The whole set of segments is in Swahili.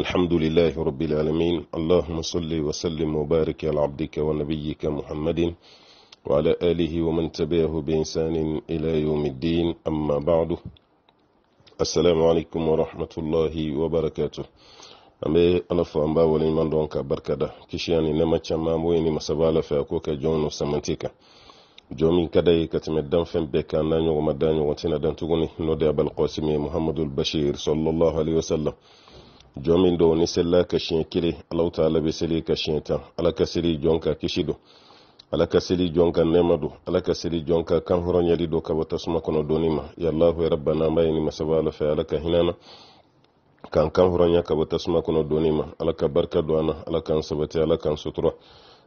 الحمد لله رب العالمين اللهم صل وسلم وبارك على عبدك ونبيك محمد وعلى آله ومن تبعه بإنسان إلى يوم الدين أما بعد السلام عليكم ورحمة الله وبركاته an be ala fo an b'a waleɲuman dɔn ka barikada kisiya ni nɛma caman bo ye ni masaba ala fɛ a ko kɛ jɔn nu samanti kan jɔn min ka da ye ka tɛmɛ danfɛn bɛɛ kan n'a ɲɔgɔn ma da ɲɔgɔn tɛna dan tuguni n'o de abalkɔsimi ye muhamadul bashir sallallahu alaihi wasallam jɔn min do ni selila ka siɲɛ kelen Allah taala be seli ka siɲɛ tan ala ka seli jɔn ka kisi don ala ka seli jɔn ka horon don ala ka seli jɔn ka kan hɔrɔnyali don ka bɔ tasuma kɔnɔ ni ma yalahu yarabana an b'a ɲini masaba ala fɛ ala ka hinana k'an kan ya ka bɔ tasuma kɔnɔ ni ma ala ka barika don alaka sabati ala k'an sutura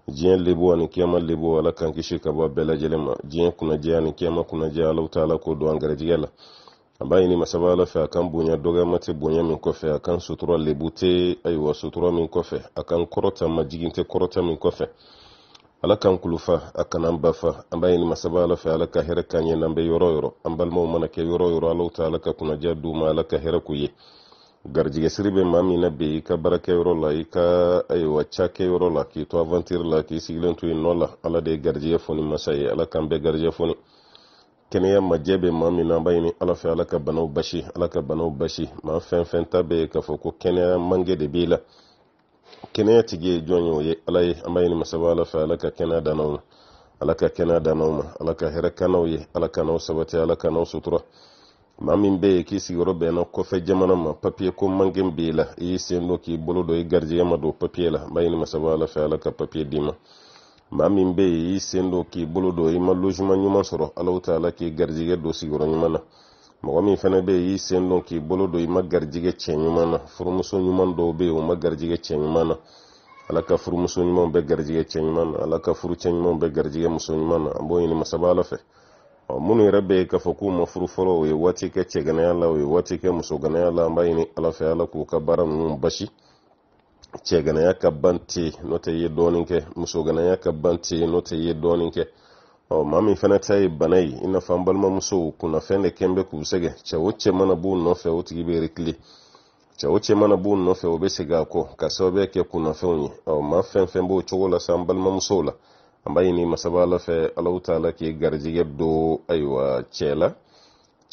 diɲɛ lebo ani kiyama lebo ala k'an kisi ka bɔ a jelema lajɛlen ma diɲɛ kunnajɛ ani kiyama Allah alaw taala ko don an garijɛgɛ la ambaye ni masaba ala fɛ a kan bonya dɔgɔyama tɛ bonya min kɔfɛ a kan sutura lebu tɛ ayiwa sutura min kɔfɛ a kan kɔrɔta majigin tɛ kɔrɔta min kɔfɛ ala kan kulufa a kanan bafa an b'a ɲini masaba ala fɛ ala ka hɛrɛ kan ɲɛ n'an bɛ yɔrɔ yɔrɔ an balimaw mana kɛ yɔrɔ yɔrɔ alaw ta ala ka kunnadiya d'u ma ala ka hɛrɛ k'u ye garijɛgɛ siri bɛ maa min na be i ka baarakɛyɔrɔ la i ka ayiwa cakɛyɔrɔ la k'i to avantir la k'i sigilen to yen nɔ la ala de ye garijɛgɛ foni masa ye ala k'an bɛɛ garijɛgɛ foni kɛnɛya majɛ bɛ maa min na an b'a ɲini ala fɛ ala ka banaw basi ala ka banaw basi maa fɛn fɛn ta bɛ k'a fɔ ko kɛnɛya mange de b'i la kɛnɛya tigi ye jɔn ye o ye ala ye an b'a ɲini masaba ala fɛ ala ka kɛnɛya dannaw ma ala ka kɛnɛya dannaw ma ala ka hɛrɛ kanaw ye ala ka n'aw sabati ala ka n'aw sutura maa min bɛ yen k'i sigiyɔrɔ bɛnna kɔfɛ jamana ma papiye ko mange b'i la i y'i sen don k'i bolo don i garijɛgɛ ma don papiye la n b'a ɲini masaba ala fɛ ala ka papiye d'i ma maa min bɛ yen y'i sen don k'i bolo don i ma lozuman ɲuman sɔrɔ alaw ta k'i garijɛgɛ don sigiyɔrɔ ɲuman na mɔgɔ min fana bɛ yen y'i sen don k'i bolo don i ma garijɛgɛ cɛ ɲuman na furumuso ɲuman dɔw bɛ yen u ma garijɛgɛ cɛ ɲuman na ala ka furumuso ɲumanw bɛ garijɛgɛ cɛ ɲuman na ala ka furucɛ ɲumanw bɛ garijɛgɛ muso ɲuman na an b'o ɲini masaba ala fɛ minnu yɛrɛ bɛ yen k'a fɔ k'u ma furu fɔlɔ o ye waati kɛ cɛganaya la o ye waati kɛ musoganaya la an b'a ɲini ala fɛ ala k'u ka baara ninnu basi cɛganaya ka ban ten n'o tɛ i ye dɔɔnin kɛ musoganaya ka ban ten n'o tɛ i ye dɔɔnin kɛ oh, ɔ maa min fana ta ye bana ye i n'a fɔ an balimamusow kunnafɛn de kɛn bɛ k'u sɛgɛ cɛ o cɛ mana b'u nɔfɛ o tigi bɛ rekile cɛ o cɛ mana b'u nɔfɛ o bɛ segin a kɔ ka sababuya kɛ kunnafɛnw ye ɔ oh, maa fɛn fɛn b'o cogo la sa an balimamusow la an b'a ɲini masaba ala fɛ alaw t'a k'i garijɛgɛ don ayiwa cɛ la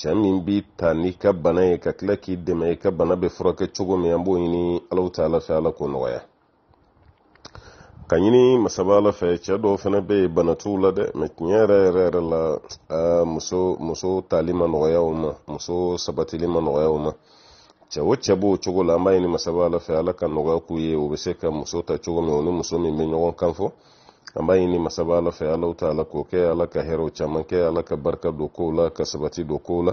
can min b'i ta ni ka bana ye ka tila k'i dɛmɛ ye ka bana bɛ furakɛ cogo min an b'o ɲini alaw ta ala fɛ ala k'o nɔgɔya ka ɲini masaba ala fɛ cɛɛ dɔw fɛnɛ be ye bana t'u la dɛ ma tiɲɛ yɛrɛ yɛrɛ yɛrɛ la muso muso tali ma nɔgɔya o ma muso sabatili ma nɔgɔya o ma cɛ o cɛ b'o cogo la an b'a ɲini masaba ala fɛ ala ka nɔgɔya k'u ye o be se ka muso ta cogo min o ni muso min be ɲɔgɔn kan fɔ an b'a ɲini masaba ala fɛ alaw ta ala k'o kɛ ala ka hɛrɛw caman kɛ ala ka barika don kow la ka sabati don kow la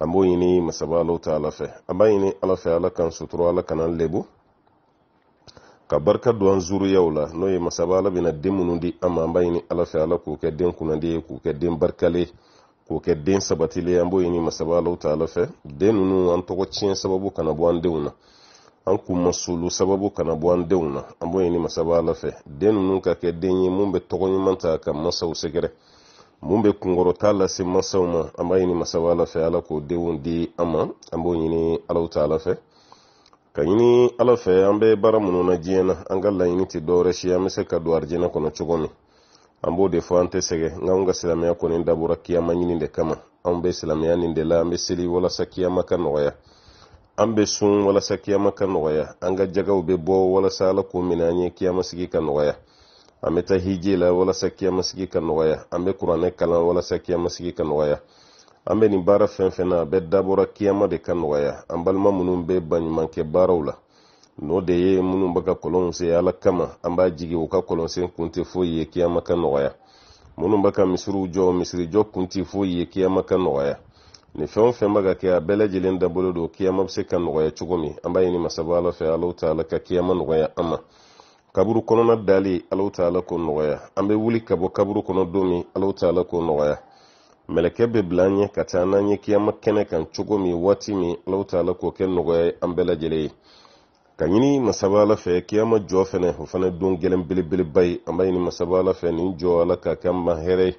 an b'o masaba ala fɛ an b'a ɲini ala fɛ ala k'an sutura ala kana lebu ka barika don an zuriyaw la n'o ye masaba ala bɛna den di an ma an ala fɛ ala k'o kɛ den kunnadi ye k'o kɛ den barikale k'o kɛ den sabatilen an b'o ɲini masaba ala fɛ den ninnu an tɔgɔ tiɲɛ sababu kana bɔ an denw an k'u ma sulu sababu kana bɔ an denw na an b'o ɲini masaba ala fɛ den ninnu ka kɛ den ye mun bɛ tɔgɔ ɲuman ta ka masaw sɛgɛrɛ mun bɛ kunkɔrɔta lase masaw ma an b'a ɲini masaba ala fɛ ala k'o denw di an ma an b'o ɲini alaw ta ala fɛ ka ɲini ala fɛ an bɛ baara minnu na diɲɛ na an ka laɲini tɛ dɔwɛrɛ si an bɛ se ka don arijinɛ kɔnɔ cogo min an b'o de fɔ an tɛ sɛgɛ nka anw ka silamɛya kɔni dabɔra kiyama ɲini de kama anw bɛ silamɛya nin de la an bɛ seli walasa kiyama ka nɔgɔya an be sun walasa kiyama ka nɔgɔya an ka jagaw be bɔ walasa ala k'o minɛ an ye kiyamasigi ka nɔgɔya an bɛ taa hiji la walasa kiyamasigi ka nɔgɔya an bɛ kuranɛ kalan walasa kiyamasigi ka nɔgɔya an bɛ nin baara fɛn fɛn na a bɛɛ dabɔra kiyama de ka nɔgɔya an balima minnu bɛ baɲumankɛ baaraw la n'o de ye minnu bɛ ka kɔlɔnw ala kama an b'a jigi u ka kɔlɔnsen kun tɛ foyi ye kiyama ka nɔgɔya minnu bɛ ka misiriw jɔ misirijɔ kun tɛ foyi ye kiyama ka nɔgɔya nin fɛn o fɛn bɛ ka kɛ a bɛɛ lajɛlen dabolo don kiyama bɛ se ka nɔgɔya cogo min an b'a ɲini masaba ala fɛ alaw ta ka kiyama nɔgɔya an ma kaburu kɔnɔna dali alaw ta k'o nɔgɔya an bɛ wuli ka bɔ kaburu kɔnɔ don min alaw ta k'o nɔgɔya mɛlɛkɛ bɛ bila an ɲɛ ka taa n'an ye kiyama kɛnɛ kan cogo min waati min alaw ta k'o kɛ nɔgɔya ye an bɛɛ lajɛlen ye ka ɲini masaba ala fɛ kiyama jɔ fɛnɛ o fana don gɛlɛn belebeleba ye an b'a ɲini masaba ala fɛ nin jɔ ala ka kɛ an ma hɛrɛ ye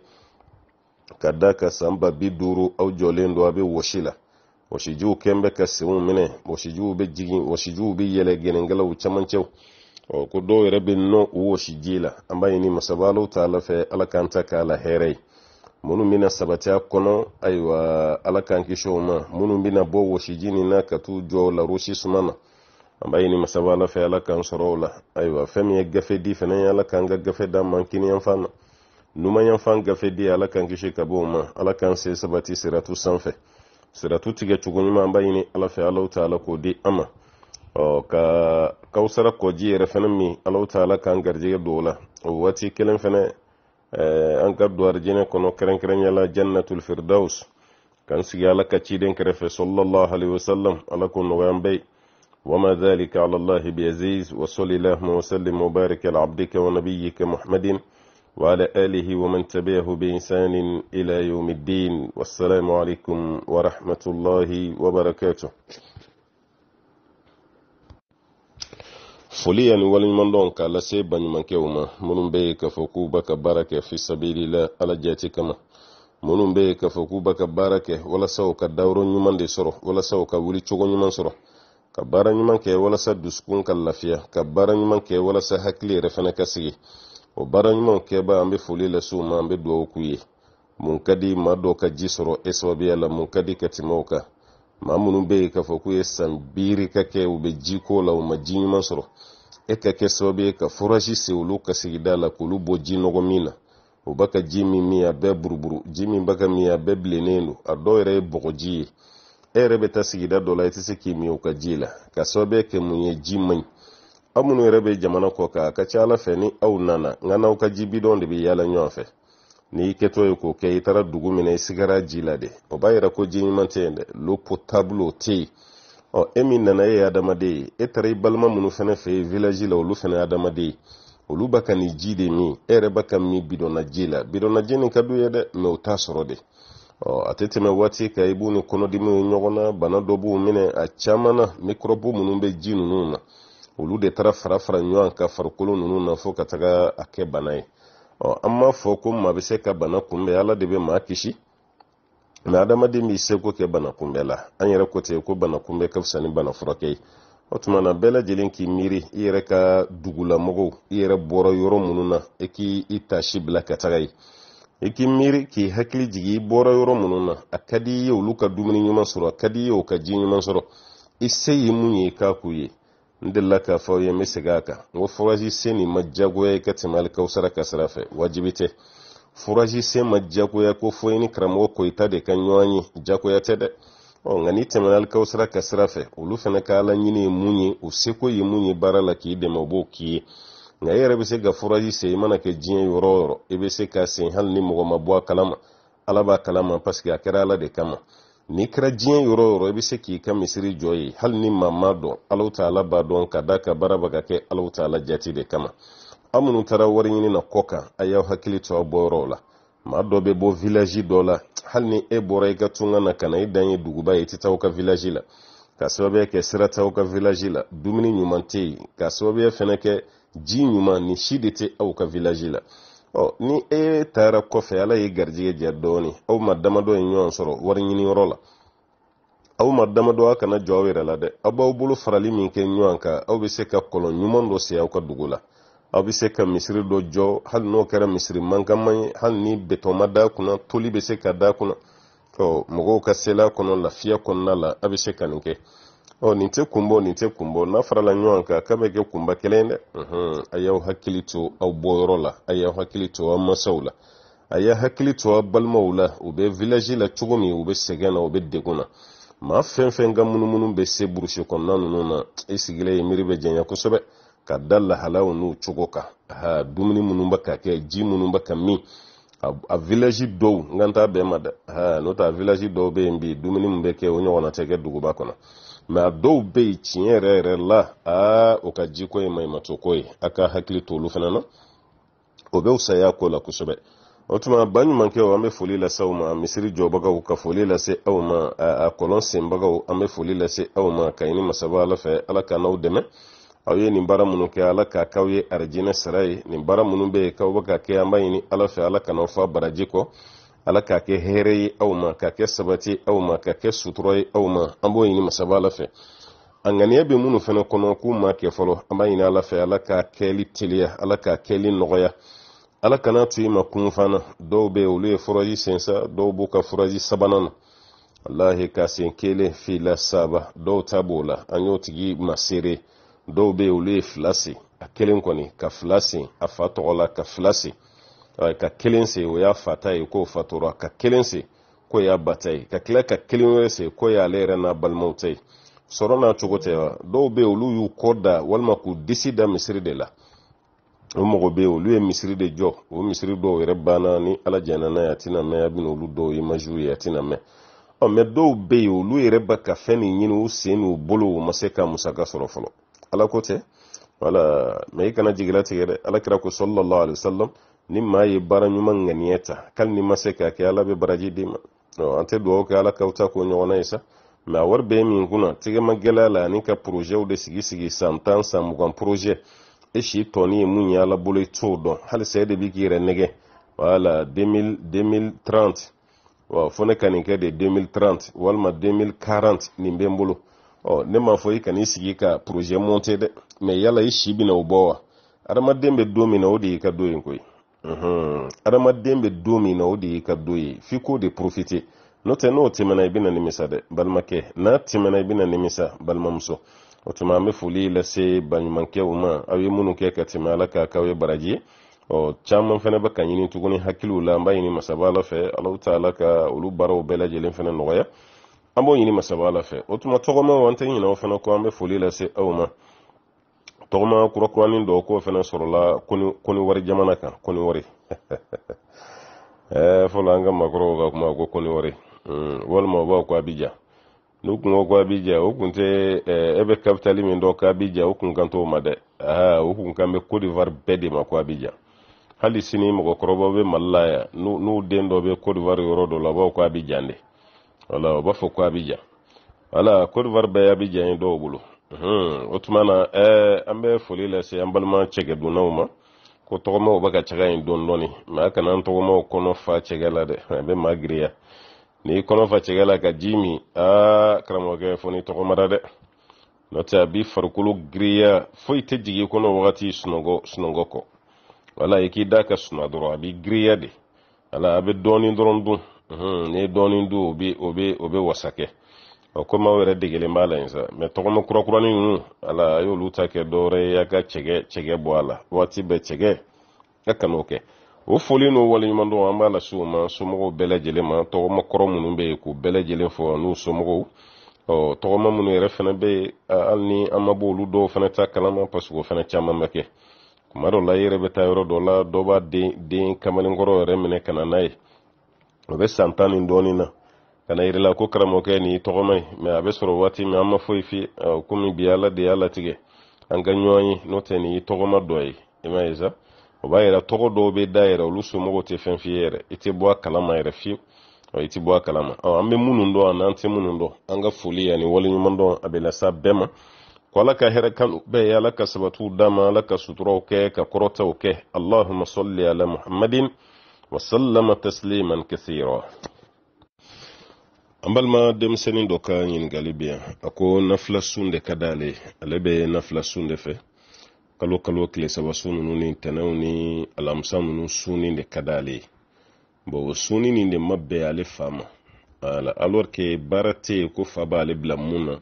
kadaka da ka san ba bi duuru aw jɔlen don a bɛ wɔsi la wɔsijuw kɛn bɛ ka senw minɛ wɔsijuw bɛ jigin wɔsijuw bɛ yɛlɛ gɛnɛgɛlaw camancɛw ɔ o wɔsi ji la an b'a ɲini masabalaw t'a la fɛ ala k'an ta k'a la hɛrɛ ye minnu bɛna sabati a kɔnɔ ayiwa ala na ka t'u jɔ larosi suma na an b'a ɲini masaba ala fɛ ala gafe di fana ye ala gafe d'an ma kini numanyanfan gafe di ala kan kisi ka bɔ ma ala kan se sabati siratu sanfɛ siratu tigɛ cogo ɲuman an b'a ɲini ala fɛ alaw ta ala k'o di an ma ɔ ka kawusara kɔji yɛrɛ fɛnɛ min alaw ta ala k'an garijɛgɛ don o la o waati kelen fɛnɛ an ka don arijinɛ kɔnɔ kɛrɛnkɛrɛnya la jannatul firdaus kan sigi ala ka ciden kɛrɛfɛ sallallahu alaihi wasallam ala k'o nɔgɔya an وما ذلك على الله بعزيز وصل اللهم وسلم وبارك على عبدك ونبيك محمد وعلى آله ومن تبعه بإنسان إلى يوم الدين والسلام عليكم ورحمة الله وبركاته foli yani waliɲumandɔn k'a lase baɲumankɛw ma minnu be k'a fɔ k'u ba ka baara kɛ fi sabilila ala jati kama minnu be k'a fɔ k'u ba ka baara kɛ walasa u ka dawuro ɲuman de sɔrɔ walasa u ka wuli cogo ɲuman sɔrɔ ka baara ɲuman kɛ walasa dusukun ka lafiya ka baara ɲuman kɛ walasa hakili yɛrɛ fana ka sigi o baara ɲumanw kɛba an bɛ foli lase u ma an bɛ dugawu k'u ye mun ka di maa dɔw ka ji sɔrɔ e sababuya la mun ka di ka tɛmɛ o kan maa minnu bɛ yen k'a fɔ k'u ye san biiri ka kɛ u be ji ko la u ma ji ɲuman sɔrɔ e ka kɛ sababu ye ka forasi se olu ka sigida la k'olu bɔ ji nɔgɔ min na u baka ka ji min min a bɛɛ buruburu ji min b'a ka min a bɛɛ bilennen don a dɔw yɛrɛ ye bɔgɔji ye e yɛrɛ bɛ ta sigida dɔ la i tɛ se k'i min o ka ji la ka sababu kɛ mun ye ji man ɲi aw minnu yɛrɛ bɛ jamana kɔ kan ka ca ala fɛ ni aw nana nka n'aw ka ji bidɔn de bɛ yaala ɲɔgɔn fɛ n'i kɛtɔ ye k'o kɛ i taara dugu min i sigara ji la de o b'a yira ko ji tɛ yen dɛ l'eau potable tɛ yen ɔ e min nana e ye adamaden ye e taara i balima minnu fana fɛ yen village la olu fana adamaden ye olu b'a ka nin ji de min e yɛrɛ b'a ka min bidɔnna ji la bidɔnna ji nin ka d'u ye dɛ mɛ o t'a sɔrɔ de ɔ a tɛ tɛmɛ waati kan i b'u ni kɔnɔdimiw ye ɲɔgɔn na bana dɔ b'u minɛ a caman na microbe minnu bɛ ji ninnu na olu de taara fara fara ɲɔgɔn ka farikolo ninnu na fo ka taga a kɛ bana ye ɔ an b'a fɔ ko maa bɛ se ka bana kunbɛn ala de bɛ maa kisi mɛ adamaden b'i seko kɛ bana kunbɛn la an yɛrɛ ko ten ko bana kunbɛn ka fisa ni bana furakɛ ye o tuma na bɛɛ lajɛlen k'i miiri i yɛrɛ ka dugulamɔgɔw i yɛrɛ bɔra yɔrɔ minnu na i e k'i i tasi bila ka taga ye i e k'i miiri k'i hakili jigi i bɔra yɔrɔ minnu na a ka di i ye olu ka dumuni ɲuman sɔrɔ a ka di i ye o ka ji ɲuman sɔrɔ i se ye mun ye i k'a k'u ye n delila k'a fɔ aw ye n bɛ segin a kan n ko furaji sen nin ma diyagoya ye ka tɛmɛ hali kawusara ka sira fɛ wajibi tɛ furaji sen ma diyagoya ko fo i ni karamɔgɔ koyita de ka ɲɔgɔn ye diyagoya tɛ dɛ ɔ nka n'i tɛmɛna hali kawusara ka sira fɛ olu fana ka ala ɲini ye mun ye u seko ye mun ye baara la k'i dɛmɛ u b'o k'i ye nka e yɛrɛ bɛ se ka furaji sen i mana kɛ diɲɛ yɔrɔ o yɔrɔ i bɛ se k'a sen hali ni mɔgɔ ma bɔ a kalama ala b'a kalama paseke a kɛra ala de kama n'i kɛra diɲɛ yɔrɔ yɔrɔ i be se k'i ka misiri jɔ ye hali ni mama ma dɔn alaw taala b'a dɔn ka da ka baara bɛ ka kɛ alaw taala jati de kama aw minnu taara wariɲini na kɔ kan a y'aw hakili to aw bɔyɔrɔw la ma dɔ be bɔ vilaji dɔ la hali ni e bɔra i ka tunga na kana i dan ye duguba ye i tɛ taa aw ka vilazi la ka sababuya kɛ sira t'aw ka vilazi la dumuni ɲuman tɛ yen ka sababuya fɛnɛ kɛ ji ɲuman ni si de tɛ aw ka vilaji la ɔ ni e taara kɔfɛ ala ye garijɛgɛ diya dɔɔni aw ma damadɔ ye ɲɔgɔn sɔrɔ wari ɲiniyɔrɔ la aw ma damadɔ a kana jɔ aw yɛrɛ la dɛ aw b'aw bolo farali min kɛ ɲɔgɔn kan aw be se ka kɔlɔn ɲuman dɔ se aw ka dugu la aw be se ka misiri dɔ jɔ hali n'o kɛra misiri mankanman ye hali ni betɔn d'a kunna toli be se ka d'a kunna ɔ mɔgɔw ka sela kɔnɔ lafiya kɔnɔna la aw be se ka nin kɛ ɔ oh, nin tɛ kunbɔ nin tɛ kunbɔ n'a farala ɲɔgɔn kan k'a bɛ kɛ kunba kelen dɛ mhm. a y'aw hakili to aw bɔyɔrɔ la a y'aw hakili to aw masaw la a y'a hakili to aw balimaw la u bɛ village la cogo min u bɛ sɛgɛn na u bɛ degun na maa fɛn fɛn ka munumunu bɛ se burusi kɔnɔna ninnu na i sigilen ye miiri bɛ janya kosɛbɛ ka da lahalaw n'u cogo kan aha dumuni minnu bɛ ka kɛ ji minnu bɛ ka min a vilaji dɔw n ka n t'a bɛɛ ma dɛ n'o tɛ a vilaji dɔw bɛ yen bi dumuni min bɛ kɛ o ɲɔgɔnna tɛ kɛ duguba kɔnɔ mɛ a dɔw bɛ yen tiɲɛ yɛrɛ yɛrɛ la aa o ka jiko ye maɲumantɔko ye a ka hakili to olu fana na o bɛ saya ko la kosɛbɛ o tuma ba an bɛ foli lase aw ma misiri jɔbagaw ka foli lase aw ma a kɔlɔn senbagaw an bɛ foli lase aw ma ka masaba ala fɛ ala ka n'aw dɛmɛ aw ye nin baara minnu kɛ ala k'a k'aw ye arajinɛ sara ye nin baara minnu bɛ yen k'aw bɛ ka kɛ an b'a ɲini ala fɛ ala kana fa baraji kɔ ala k'a kɛ hɛrɛ ye aw ma k'a kɛ sabati aw ma k'a kɛ sutura ye aw ma an b'o ɲini masaba ala fɛ a ŋaniya bɛ minnu fana kɔnɔ k'u ma kɛ fɔlɔ an b'a ɲini ala fɛ ala k'a kɛli teliya ala k'a kɛli nɔgɔya ala kana to i ma kunfana dɔw bɛ yen olu ye furaji sensa dɔw b'u ka furaji sabanan na walahi ka sen kelen fila saba dɔw ta b'o la an y'o tigi ma seere dɔw bɛ yen olu ye fila se a kelen kɔni ka fila sen a fa tɔgɔ la ka fila sen ka kelen sen o y'a fa ta ye k'o fa tora ka kelen sen k'o y'a ba ta ye ka tila ka kelen wɛrɛ sen k'o y'ale yɛrɛ n'a balimaw ta ye sɔrɔ n'a cogo tɛ wa dɔw bɛ yen olu y'u kɔ da walima k'u disi da misiri de la o mɔgɔ bɛ yen olu ye misiri de jɔ o misiri dɔw yɛrɛ banna ni ala jɛnna n'a ye a tɛna mɛn a bɛna olu dɔw ye maziw ye a tɛna mɛn ɔ mɛ dɔw bɛ yen olu yɛrɛ bɛ ka fɛn nin ɲini u sen n'u bolo u ma se ka musaka sɔrɔ fɔlɔ ala ko tɛ wala mɛ i kana jigilatigɛ dɛ alakira ko sallallahu alaihi wasallam ni maa ye baara ɲuman ŋaniya ta ni ma se k'a ala bɛ baraji d'i ma an tɛ dugawu ala k'aw k'o ɲɔgɔnna ye sa mɛ a wari bɛɛ min kunna tɛgɛma gɛlɛya la ani ka porozɛw de sigi sigi san tan san mugan e si tɔni mun ye ala bolo t'o dɔn halisa e de bi k'i yɛrɛ nɛgɛ 2030 wa fo ne de 2030 walima 2040 nin bɛ n ɔ ne m'a fɔ i kan'i sigi ka projet monter dɛ mɛ yala i si bɛna o bɔ wa adamaden bɛ don min na o de y'i ka don ye koyi unhun adamaden bɛ don min na o de y'i ka don ye f'i k'o de profiter n'o tɛ n'o tɛmɛna i bɛna nimisa dɛ balimakɛ n'a tɛmɛna i bɛna nimisa balimamuso o tuma an bɛ foli lase baɲumankɛw ma aw ye minnu kɛ ka tɛmɛ ala kan k'aw ye baraji ye ɔ caman fana bɛ ka ɲini tuguni hakiliw la an b'a ɲini masaba ala fɛ alaw ta ala ka olu baaraw bɛɛ lajɛlen fana nɔgɔya an b'o ɲini masaba ala fɛ o tuma tɔgɔmaw an tɛ ɲina o fana kɔ an bɛ foli lase aw ma tɔgɔma kurakuranin dɔ k'o fana sɔrɔla koni wari jamana kan koni wari fɔlɔ an ka maakɔrɔw ka kuma ko koni wari hmm, walima u b'a ko abija n'u kun ko ko abija o kun tɛ e bɛ kapitali min dɔn ko abija o kun kan t'o ma dɛ aa o kun kan bɛ kodiwari bɛɛ de ma ko abija hali sini mɔgɔkɔrɔbaw bɛ mali la yan n'u den dɔ bɛ kodiwari yɔrɔ dɔ la u b'a ko abijan de wala o ba fo ko abidjan wala côte d'ivoire bɛ abidjan ye dɔw bolo o tuma na an bɛ foli lase an balima cɛgɛ donnaw ma ko tɔgɔmaw bɛ ka caga yen dɔɔni dɔɔni mɛ a kana an tɔgɔmaw kɔnɔ fa cɛgɛ la dɛ a bɛ maa giriya n'i kɔnɔ fa cɛgɛ la ka ji min aa karamɔgɔkɛ fo ni tɔgɔmara dɛ n'o tɛ a b'i farikolo giriya foyi tɛ jigi kɔnɔ wagati sunɔgɔ sunɔgɔ kɔ wala i k'i da ka suna dɔrɔn a b'i giriya de wala a bɛ dɔɔni dɔrɔn dun ni ye dɔɔnin dun o bɛ o bɛ o bɛ wasa kɛ o komaw yɛrɛ degelen b'a la yen sa mɛ tɔgɔma kurakurani ninnu ala a y'olu ta kɛ dɔwɛrɛ ye a ka cɛgɛ cɛgɛ bɔ a la waati bɛɛ cɛgɛ a kan'o kɛ o foli n'o waleɲuman dɔn an b'a lase u ma somɔgɔw bɛɛ lajɛlen ma tɔgɔma kɔrɔ minnu bɛ yen k'u bɛɛ lajɛlen fɔ n'u somɔgɔw ɔ tɔgɔma minnu yɛrɛ fana bɛ yen hali ni an ma bɔ olu dɔw fana ta kalama parce que o fana caman bɛ kɛ kuma dɔ la i yɛrɛ bɛ taa yɔrɔ dɔ la dɔ b'a den den kamalenkɔrɔ yɛrɛ minɛ ka na n'a ye o be san tan nin dooni na kana yirila ko karamoke ni togomay ma a be soro waati ma an ma foyi fi komi bi ala de ya latige an ka ɲoyi no te ni togoma dɔ ye ima ye sa o b'a yira togo dɔw be da yɛrɛ olu somɔgɔ te fɛn fi yɛrɛ i te bɔ a kalama yɛrɛ fiyew i ti bɔ a kalama an be minnu dɔ an n'an tɛ minnu dɔ an ka foli ani waleɲuman dɔ a be lasa bɛɛ ma ko ala ka hɛrɛ kanu bɛɛ ye ala ka sabatuw dama ala ka suturaw kɛ ka kɔrɔtaw kɛ allahuma salli ala muhammadin wasallama tasliman kathira an balima denmisɛnin dɔ ka ɲiningali bɛ yan a ko nafila sun de ka d'ale ye ale bɛ nafila sun de fɛ kalo kalo tile saba sun ni tɛnɛnw ni alamisa ninnu sunni de ka d'ale ye bon sunni nin de ma bɛn ale fa ma alors que baara tɛ yen ko fa b'ale bila mun na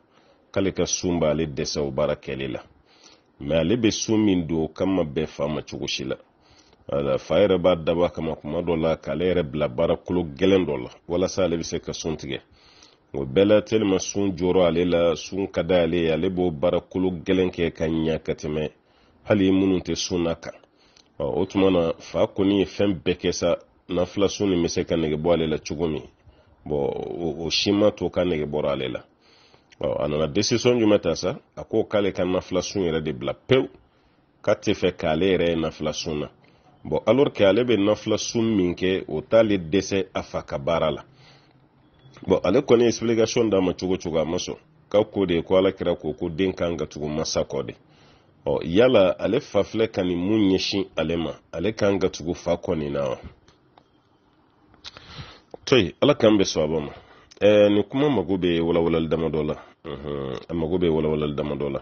k'ale ka sun b'ale dɛsɛ o baara kɛli la mɛ ale bɛ sun min don o ma bɛn fa ma cogo si la ala fa yɛrɛ b'a daba kama kuma dɔ la k'ale yɛrɛ bila baara kolo gɛlɛn dɔ la walasa ale bɛ se ka sun tigɛ o bɛɛ la telima sun jɔrɔ ale la sun ka da ale ye ale b'o baara kolo gɛlɛn kɛ ka ɲa ka tɛmɛ hali minnu tɛ sun na kan o tuma na fa kɔni ye fɛn bɛɛ kɛ sa nafila sun nin bɛ se ka nege ale la cogo min bɔn o si to ka nege ale la ɔ a nana desisɔn jumɛn ta sa a ko k'ale ka nafila sun yɛrɛ de bila pewu k'a tɛ fɛ k'ale yɛrɛ ye nafila sun na bɔn alors que ale bɛ nafila sun min kɛ o t'ale dɛsɛ a fa ka baara la bɔn ale kɔni explication d'a ma cogo cogo a ma sɔn ka ko de ko ala kira ko ko den kan ka tugu masa kɔ de ɔ yala ale fa filɛ ka nin mun ɲɛsin ale ma ale kan ka tugu fa kɔ na wa to ala k'an bɛ sɔn a ma ɛɛ nin kuma mago bɛ walawalali damadɔ la a mhm, mago bɛ walawalali damadɔ la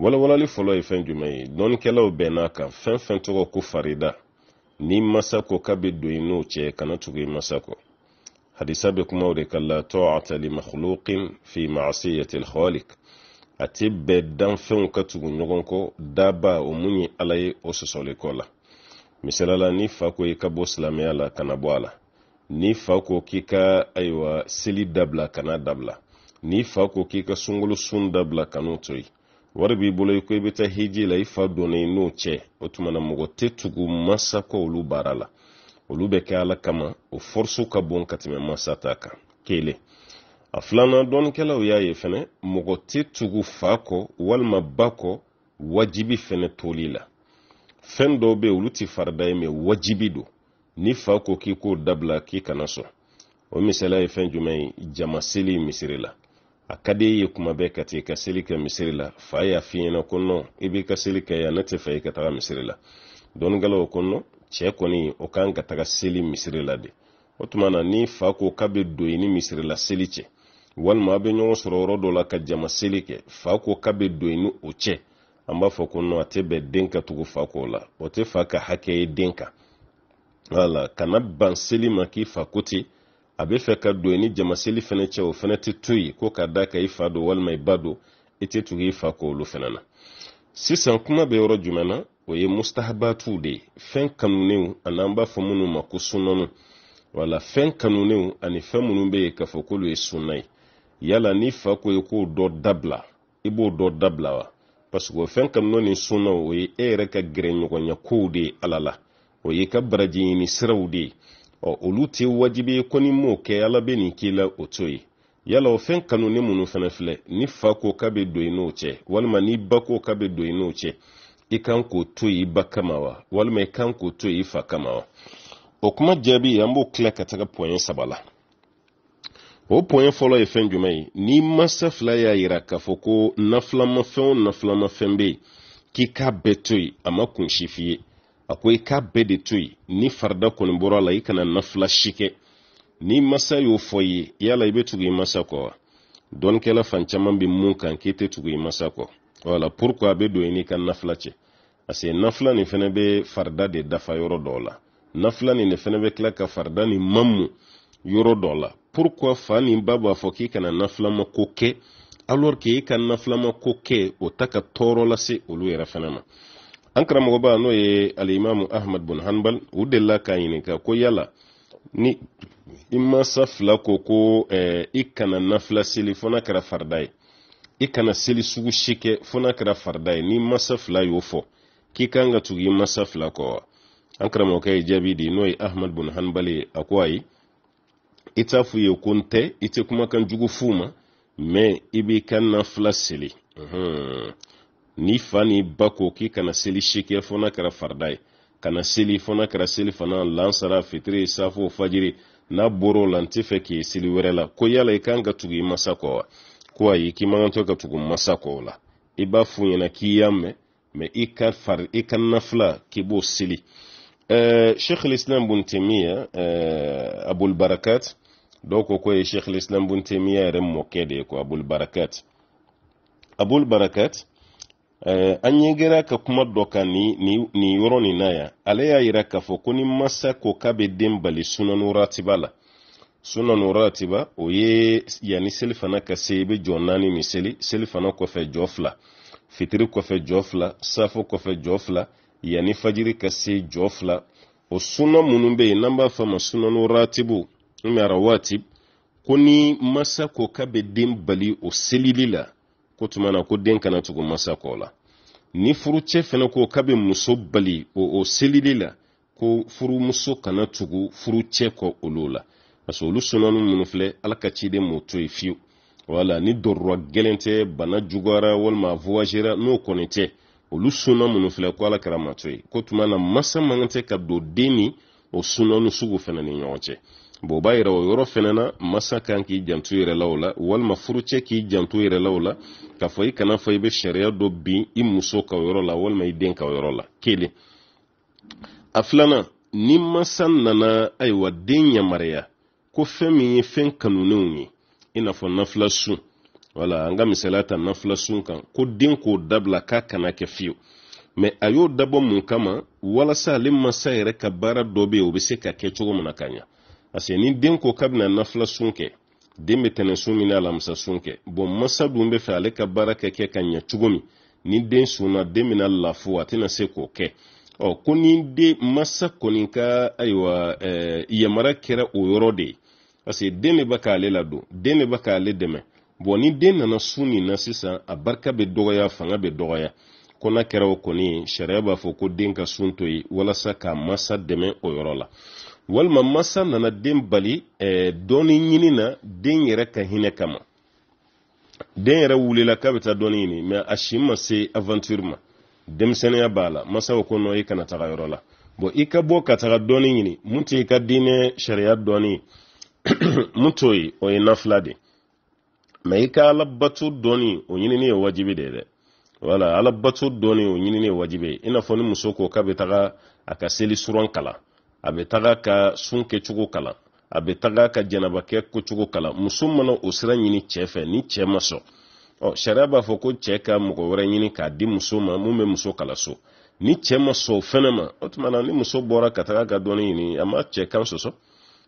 walawalali fɔlɔ ye fɛn juman ye dɔnnikɛlaw bɛn'a kan fɛn fɛn tɔgɔ ko farida ni masa ko ka be don i n'o cɛ kana tugu i masa kɔ hadisa be kumaw de ka la taata limakhluqin fi masiyati lkhalik a tɛ bɛɛ danfɛnw ka tugu ɲɔgɔn kɔ daba o mun ye ala ye o sɔsɔli kɔ la misalala ni fa ko i ka bɔ silamɛya la kana bɔ a la ni fa ko k'i ka ayiwa seli dabila kana dabila ni fa ko k'i ka sungolo sun dabila kan'o to yen wari b'i bolo i ko i bɛ taa hiji la i fa donna i n'o cɛ o tuma na mɔgɔ tɛ tugu masa kɔ olu baara la olu bɛ kɛ ala kama o fɔriso ka bon ka tɛmɛ masa ta kan kelen a filanan dɔnnikɛlaw y'a ye fɛnɛ mɔgɔ tɛ tugu fa kɔ walima ba kɔ wajibi fɛnɛ toli la fɛn dɔw be olu tɛ farida ye mɛ wajibi do ni fa ko k'i k'o dabila k'i kana sɔn o misaliya ye fɛn jumɛn ye misiri la a ka di ye kuma bɛɛ ka t'i ka seli kɛ misiri la fa y'a f'i ɲɛna ko nɔn i b'i ka seli kɛ yan ne tɛ fɛ i ka taga misiri la dɔnnikɛlaw ko nɔn cɛ kɔni o kan ka taga seli misiri la de o tuma na ni fa ko k'a bɛ don i ni misiri la seli cɛ walima a bɛ ɲɔgɔn sɔrɔ yɔrɔ dɔ la ka jama seli kɛ fa ko k'a bɛ don i ni o cɛ an b'a fɔ ko nɔn a tɛ bɛn den ka tugu fa k'o la o tɛ fa ka hakɛ ye den kan wala kana ban seli ma k'i fa ko ten a bɛ fɛ ka don i ni jamaseli fɛnɛ cɛ o fɛnɛ tɛ to yen ko ka da ka i fa don walima i ba don i tɛ tugu i fa k'olu fɛnɛ na sisan kuma bɛ yɔrɔ jumɛn na o ye mustahabatuw de ye fɛn kanunenw an'an b'a fɔ minnu ma ko sunnɔnu wala fɛn kanunenw ani fɛn minnu bɛ yen k'a fɔ k'olu ye sunna ye yala n'i fa ko ye k'o dɔ dabila i b'o dɔ dabila wa parce o fɛn kanunɔ ni sunna o ye e yɛrɛ ka gɛrɛɲɔgɔnya kow de ye ala la o y'i ka baraji ɲini siraw de ye ɔ olu tɛ wajibi ye ko ni m'o kɛ ala bɛ nin k'i la o to ye yala o fɛn kanu ni minnu fana filɛ ni fa ko k'a bɛ don i n'o cɛ walima ni ba ko k'a bɛ don i n'o cɛ i kan k'o to yen i ba kama wa walima i kan k'o to yen i fa kama wa o kuma jaabi an b'o tila ka taga pɔɲɛ saba la o pɔɲɛ fɔlɔ ye fɛn jumɛn ye ni masa fila y'a yira k'a fɔ ko nafilamafɛn o nafilamafɛn bɛ yen k'i k'a bɛɛ to yen a ma kun si f'i ye a ko i k'a bɛɛ de to yen ni farida kɔni bɔra la i kana nafila si kɛ ni masa y'o fɔ i ye yala i bɛ tugu i masa kɔ wa dɔnnikɛla fan caman bɛ mun kan k'i tɛ tugu i masa kɔ wala pourquoi a bɛ don i n'i ka nafila cɛ parce que nafila nin fana bɛ farida de dafa yɔrɔ dɔw la nafila nin de fana bɛ tila ka farida nin mamu yɔrɔ dɔ la pourquoi fa ni ba b'a fɔ k'i kana ma ko kɛ alors que i ka ma ko kɛ o ta ka tɔɔrɔ lase olu yɛrɛ fana ma an ba n'o ye alimamu ahmad bun hanbal u delila k'a ɲininka ko yala ni i masa fila ko ko eh, i kana nafila seli fo n'a kɛra farida ye i kana seli sugu si kɛ fo n'a kɛra farida ye ni masa fila y'o fɔ k'i kan ka tugu i masa fila kɔ wa an karamɔgɔkɛ ye jaabi di n'o ye ahmad bun hanbal ye a ko ayi i t'a f'u ye ko n tɛ i tɛ kumakan jugu f'u ma mɛ i b'i ka nafila seli mhm n'i fa n'i ba ko k'i kana seli si kɛ fɔ n'a kɛra farida ye kana seli fɔ n'a kɛra seli fana lansara fitiri safo fajiri n'a bɔr'o la n tɛ fɛ k'i seli wɛrɛ la ko yala i kan ka tugu i masa kɔ wa ko ayi k'i man kan tɛ ka tugu masa kɔ o la i b'a f'u ɲɛna k'i y'a mɛn mɛ i ka fari i ka nafila k'i b'o seli ɛɛ eh, sheikh alislam bun temiya ɛɛ eh, abul barakat dɔw ko ko ye sheikh alislam bun temiya yɛrɛ mɔkɛ de ye ko abul barakat abul barakat Eh, an ye gɛra ka kuma dɔ kan ni yɔrɔ ni na yan ale y'a yira k'a fɔ ko ni masa ko k'a bɛ den bali sunanuratiba la sunanuratiba o ye yanni selifana ka se i bɛ jɔ naani min seli selifana kɔfɛ jɔ fila fitiri kɔfɛ jɔ fila safo kɔfɛ jɔ fila yanni fajiri ka se jɔ fila o suna minnu bɛ yen n'an b'a fɔ a ma sunanuratibu arawatib ko ni masa ko k'a bɛ den bali o selili la ko tuma na ko den kana tugu masa kɔ la ni furucɛ fɛnɛ ko k'a muso bali o o selili la ko furumuso kana tugu furucɛ kɔ olu la parce que olu sunanu minnu filɛ ala ka ciden m'o to yen fiyewu wala ni dɔrɔrɔ gɛlɛn tɛ bana jugara walima a voyagera n'o kɔni tɛ olu suna minnu filɛ ko ala kɛra mato ye ko tuma na masa man ka tɛ ka don den ni o sunanu sugu fɛnɛ ni ɲɔgɔn cɛ bon o b'a yira o yɔrɔ fɛnɛ na masa kan k'i jantu yɛrɛ la la walima furucɛ k'i janto yɛrɛ la o la k'a fɔ i kana fɔ i bɛ sariya dɔ bin i muso ka yɔrɔ la walima i den ka o yɔrɔ la kelen a filanan ni masa nana ayiwa den yamariya ko fɛn min ye fɛn kanunenw ye i n'a fɔ nafila sun wala an ka misaliya ta nafila sun kan ko den k'o dabila k'a kana kɛ fiyewu mɛ a y'o dabɔ mun kama walasa ale masa yɛrɛ ka baara dɔ bɛ yen o bɛ se ka kɛ cogo min ka ɲa parce que ni den ko k'a bɛna nafila sun kɛ den be tɛnɛ sun min na alamisa sun kɛ bon masa dun be fɛ ale ka baara kɛ kɛ ka ɲɛ cogo min ni den sunna den bena lafo a tɛna se k'o kɛ ɔ ko ni den masa kɔni ka ayiwa ɛɛ yamara kɛra o yɔrɔ de ye parce que den de bɛ k'ale ladon den de bɛ k'ale dɛmɛ bon ni den nana sun nin na sisan a barika bɛ dɔgɔya fanga be dɔgɔya ko n'a kɛra o kɔni sariya b'a fɔ ko den ka sun to yen walasa k'a masa dɛmɛ o yɔrɔ la walima masa nana den bali eh, dɔɔni ɲini na den yɛrɛ ka hinɛ kama den yɛrɛ wulela k'a bɛ taa dɔɔni ɲini mɛ a si ma se aventure ma denmisɛnninya b'a la masaw ko nɔ i kana taga yɔrɔ la bon i ka bɔ ka taga dɔɔni ɲini mun t'i ka diinɛ sariya dɔɔni mun t'o ye o ye nafila de mɛ i ka alabato dɔɔni o ɲinini ye wajibi de dɛ wala alabato dɔɔni o ɲinini ye wajibi ye i n'a fɔ ni muso ko k'a bɛ taga a ka seli suran kalan a be taga ka sun kɛcogo kalan a bɛ taga ka jɛnabakɛ kocogo kalan muso mana o sira ɲini cɛ fɛ ni cɛ ma sɔn ɔ sariya b'a fɔ ko cɛ ka mɔgɔ wɛrɛ ɲini k'a di muso ma mun bɛ muso kala ni cɛ ma sɔn fɛnɛ ma o tuma ni muso bɔra ka taga ka dɔɔni ɲini a ma cɛ kan sɔsɔ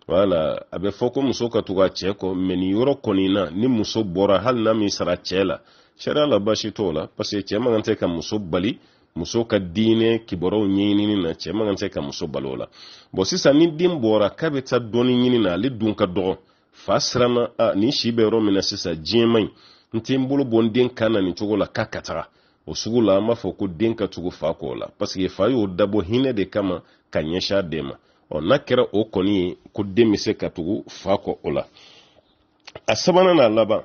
wala a bɛ fɔ ko muso ka tugu a cɛ kɔ mɛ nin yɔrɔ kɔni ni muso bɔra hali n'a min sara cɛ la sariya la baasi t'o la parce que man kan tɛ ka muso bali muso ka diinɛ kibaruyaw ɲɛɲinini na cɛ man ka se ka muso balo o la bɔn sisan ni den bɔra k'a bɛ taa dɔɔni ɲini na ale dun ka dɔgɔ fa siranna a ni si bɛ yɔrɔ min na sisan diɲɛ man ɲi n tɛ n bolo bɔ n den kan na nin cogo la k'a ka taga o sugu la an b'a fɔ ko den ka tugu fa kɔ o la paseke fa y'o dabɔ hinɛ de kama ka ɲɛsin a den ma ɔ n'a kɛra o kɔni ye ko den bɛ se ka tugu fa kɔ o la a sabanan n'a laban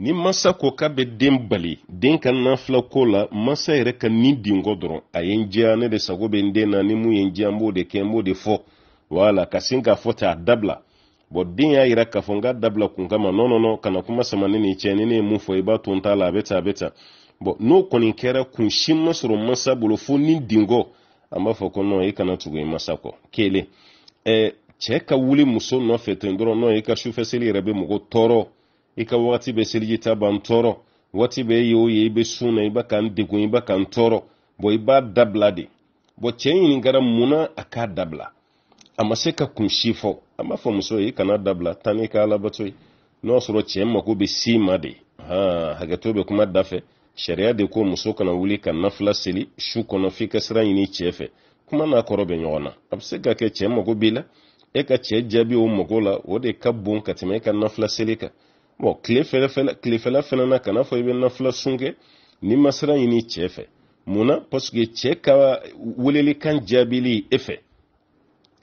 ni masa ko k'a bɛ den bali den ka nafila ko la masa yɛrɛ ka ni dingɔ dɔrɔn a ye n diya ne de sago bɛ n den na ni mun ye n diya n b'o de kɛ n b'o de fɔ wala ka sin k'a fɔ ten a dabila bɔn den y'a yira k'a fɔ n ka dabila kun kama nɔnɔnɔ kana kuma sama ne ni cɛ ni ne ye mun fɔ i b'a to n t'a la a bɛ tan a bɛ tan bɔn n'o kɔni kɛra kun si ma sɔrɔ masa bolo fo ni dingɔ an b'a fɔ ko nɔn i kana tugu i masa kɔ kelen ɛɛ cɛ ka wuli muso nɔfɛ ten dɔrɔn nɔn i ka sufɛseli yɛrɛ bɛ mɔgɔ tɔɔrɔ ika ka be bɛ selijita b'an wati be bɛɛ ye o suna iba bɛ sun na i b'a kan degun i b'a kan tɔɔrɔ bɔn i dabla dabila de bɔn cɛ ɲininkara mun na a k'a dabila a ma se ka kun si fɔ muso ye kana dabila tan ka alabato ye n'o soro sɔrɔ cɛ mago bɛ s'i ma de han hakɛto bɛ kuma dafe sharia de ko muso kana wuli ka nafla seli shuko na fika sira ɲini chefe kuma n'a kɔrɔ bɛ ɲɔgɔn na a bɛ se ka kɛ cɛ mago b'i la o mago la o de ka bon ka tɛmɛ e ka bon tile tilefɛla fana na kana fɔ i bɛ nafila sun kɛ n'i ma sira ɲini cɛ fɛ mun na parseke cɛ ka welelikan jaabili e fɛ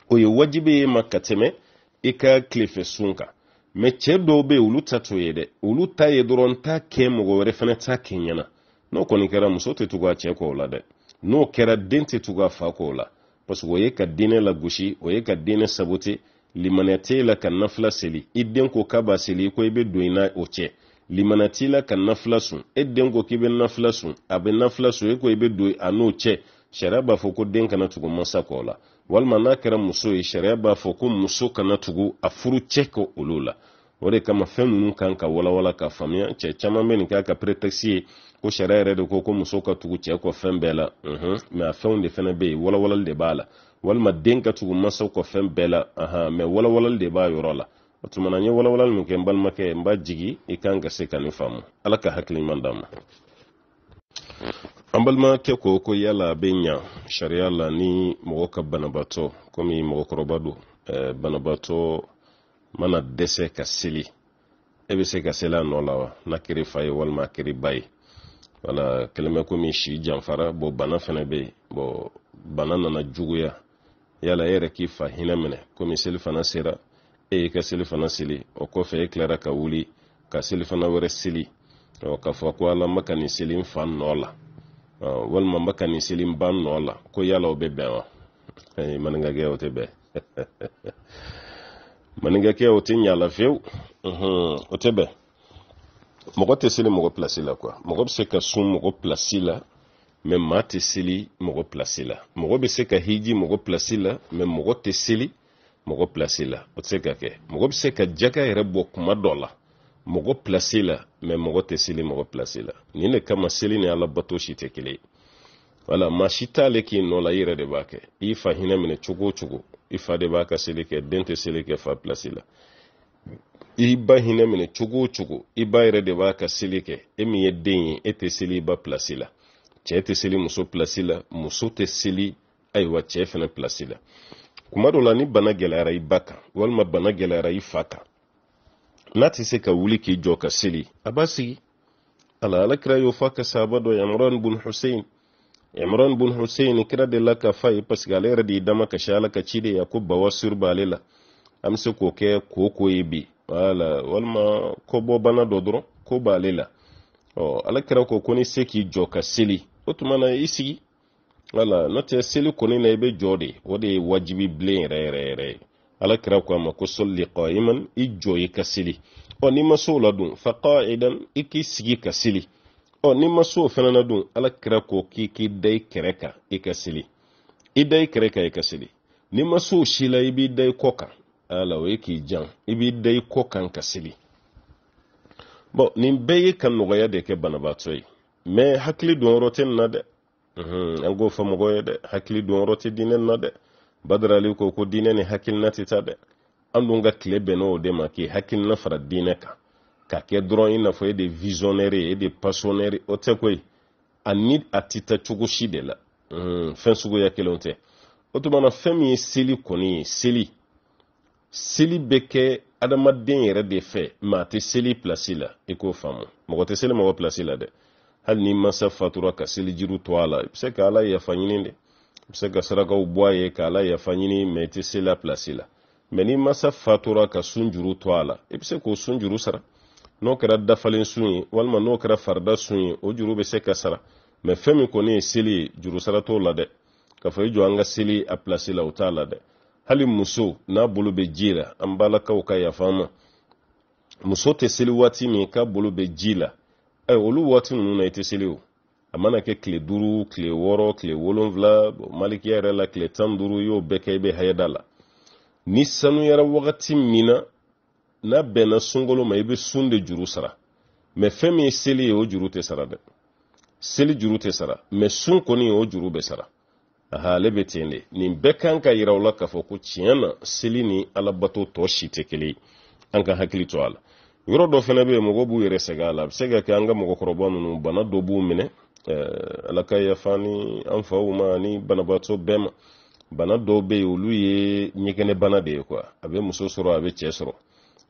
o ye wajibi ye ma ka tɛmɛ i ka tilefɛ sun kan mɛ cɛ dɔw be yen olu ta t'o ye dɛ olu ta ye dɔrɔn t'a kɛ mɔgɔ wɛrɛ fana t'a kɛ ɲɛna n'o kɔni kɛra muso tɛ tugu a cɛ kɔ o la dɛ n'o kɛra den tɛ tugu a fa kɔ o la parseke o ye ka diinɛ lagosi o ye ka diinɛ sabote limaniya ka nafla seli i den ko k'a b'a seli ko i bɛ don i na o cɛ limaniya ka nafila sun e den ko k'i bɛ nafila sun a bɛ nafila sun e ko i bɛ don a n'o cɛ sariya b'a fɔ ko den kana tugu masa kɔ la walima n'a kɛra muso ye sariya b'a fɔ ko muso kana tugu a furu cɛ kɔ olu la o de kama fɛn ninnu kan ka walawala ka faamuya cɛ caman bɛ nin k'a ka pretexte ye ko sariya yɛrɛ de ko ko muso ka tugu cɛ kɔ fɛn bɛɛ la unhun a fɛnw de fana bɛ yen walawalali de b'a la walima denka ka tugu masaw ko fɛn bɛɛ la ahan mɛ walawalali de b'a yɔrɔ la o tuma na n ye walawalali min kɛ n balimakɛ n b'a jigi i kan ka se ka nin faamu ala ka hakiliɲuman d'a ma an balimakɛ ko ko yala a bɛ ɲa sariya la ni mɔgɔ ka banabaatɔ komi mɔgɔkɔrɔba don eh, banabaatɔ mana dɛsɛ ka seli e be se ka seli a nɔ la wa n'a kiri fa ye walima kiri kɛra ba ye wala kelen bɛ komi si janfara bɔn bana fana be yen bɔn bana nana juguya yala e yɛrɛ k'i fa hinɛ minɛ komi selifana sera e y'i ka selifana seli o kɔfɛ e tilara ka wuli ka selifana wɛrɛ seli ɔ k'a fɔ ko ala ma ka nin seli n fa nɔ la ɔ walima ma ka nin seli n ba nɔ la ko yala o bɛ bɛn wa ayi maninkakɛ o tɛ bɛn maninkakɛ o tɛ ɲa a la fewu o tɛ bɛn mɔgɔ tɛ seli mɔgɔ pilasi la kuwa mɔgɔ bɛ se ka sun mɔgɔ pilasi la mɛ ma tɛ seli mɔgɔ pilasi la mɔgɔ bɛ se ka hiji mɔgɔ pilasi la mɛ mɔgɔ tɛ seli mɔgɔ pilasi la o tɛ e se ka kɛ mɔgɔ be se ka jaka yɛrɛ bɔ kuma dɔ la mɔgɔ pilasi la mɛ mɔgɔ tɛ seli mɔgɔ pilasi la nin de kama seli ni alabato si tɛ kelen ye wala maa si t'ale k'i nɔ la i yɛrɛ de b'a kɛ i fa hinɛ minɛ cogo o cogo i fa de b'a ka seli kɛ den tɛ seli kɛ fa pilasi la i ba hinɛ minɛ cogo o cogo i ba yɛrɛ de b'a ka seli kɛ e min ye den ye e tɛ seli i ba pilasi la cɛɛ tɛ seli muso pilasi la muso tɛ seli ayiwa cɛɛ fɛnɛ pilasi la kuma dɔ la ni bana gwɛlɛyara i ba kan walima bana gwɛlɛyara i fa kan n'a tɛ se ka wuli k'i jɔ ka seli a b'a sigi ala alakira y'o fɔ a ka sahaba dɔ imran bun husein imran bun husein kira de la k'a f'a ye parce ale yɛrɛ de y'i dama kasi ala ka ciden ye a ko bawasir b'ale la an bɛ se k'o kɛ ko ye bi wala walima kɔbɔ bana dɔ dɔrɔn ko b'ale la ɔ oh, alakira ko ko ni se k'i jɔ ka seli o tuma na i sigi wala n'o tɛ seli kɔni na i bɛ jɔ de o de ye wajibi bilen yɛrɛ yɛrɛ yɛrɛ ye ala kira ko a ma ko sɔli qa'iman i jɔ i ka seli ɔ n'i ma se o la dun fa qa'idan i k'i sigi ka seli ɔ n'i ma se o fana na dun ala kira ko k'i k'i da i kɛrɛ kan i ka seli i da i kɛrɛ kan i ka seli n'i ma se o si la i b'i da i kɔ kan ala o ye k'i jan i b'i da i kɔ kan ka seli bɔn nin bɛɛ ye ka nɔgɔya de kɛ banabaatɔ ye mais hakili donyɔrɔ tɛ na dɛ mhm, an k'o fɔ mɔgɔw ye dɛ hakili donyɔrɔ tɛ diinɛ na dɛ badarali ko ko diinɛ ni hakilina tɛ taa an dun ka tile bɛnna o de ma k'i hakilina fara diinɛ kan k'a kɛ dɔrɔn i n'a fɔ de visionnaire ye e de e passionneur o tɛ koyi a ni a ti taa cogo si de la fɛn suguya kelenw tɛ o tuma na fɛn min ye seli kɔni ye seli seli kɛ adamaden yɛrɛ de fɛ maa tɛ seli pilasi la i k'o faamu mɔgɔ tɛ seli mɔgɔ pilasi la dɛ hali ni masa fatura ka selijiriw to a la i be se ka ala yafa ɲini de i be se ka sarakaw bɔ a ye ka ala yafa ɲini ma i tɛ se la la mɛ ni masa fatura ka sun juru to a la i be se k'o sun juru sara n'o kɛra dafalen sun ye walima n'o kɛra farida sun ye o juru be se ka sara mɛ fɛn min kɔni ye seli ye juru sara t'o la dɛ k'a fɔ i jɔ an ka seli a pilasi la o t'a la dɛ hali muso n'a bolo be ji la an balakaw ka yafa ma muso tɛ seli waati min k'a bolo be ji la olu waati ninnu na i tɛ seli o a mana kɛ tile duuru tile wɔɔrɔ tile wolonfila malikiya yɛrɛ la tile tan duuru i y'o bɛɛ kɛ i bɛ hayada la ni sanuyara wagati min na n'a bɛnna sunkalo ma i bɛ sun de juru sara mɛ fɛn min ye seli ye o juru tɛ sara dɛ seli juru tɛ sara mɛ sun kɔni o juru bɛ sara aha ale bɛ ten de nin bɛɛ kan ka yira o la k'a fɔ ko tiɲɛ na seli ni alabato tɔ si tɛ kelen an ka hakili to a la yɔrɔ dɔ fɛnɛ be mɔgɔ b'u yɛrɛ sɛgɛ a la a eh, be se ka kɛ an ka mɔgɔkɔrɔba nunu bana dɔ b'u minɛ ala ka yafa ni an faw ma ni banabaatɔ bɛɛ ma bana dɔw be ye olu ye ɲɛgɛnɛ bana de ye kuwa a be muso sɔrɔ a be cɛ sɔrɔ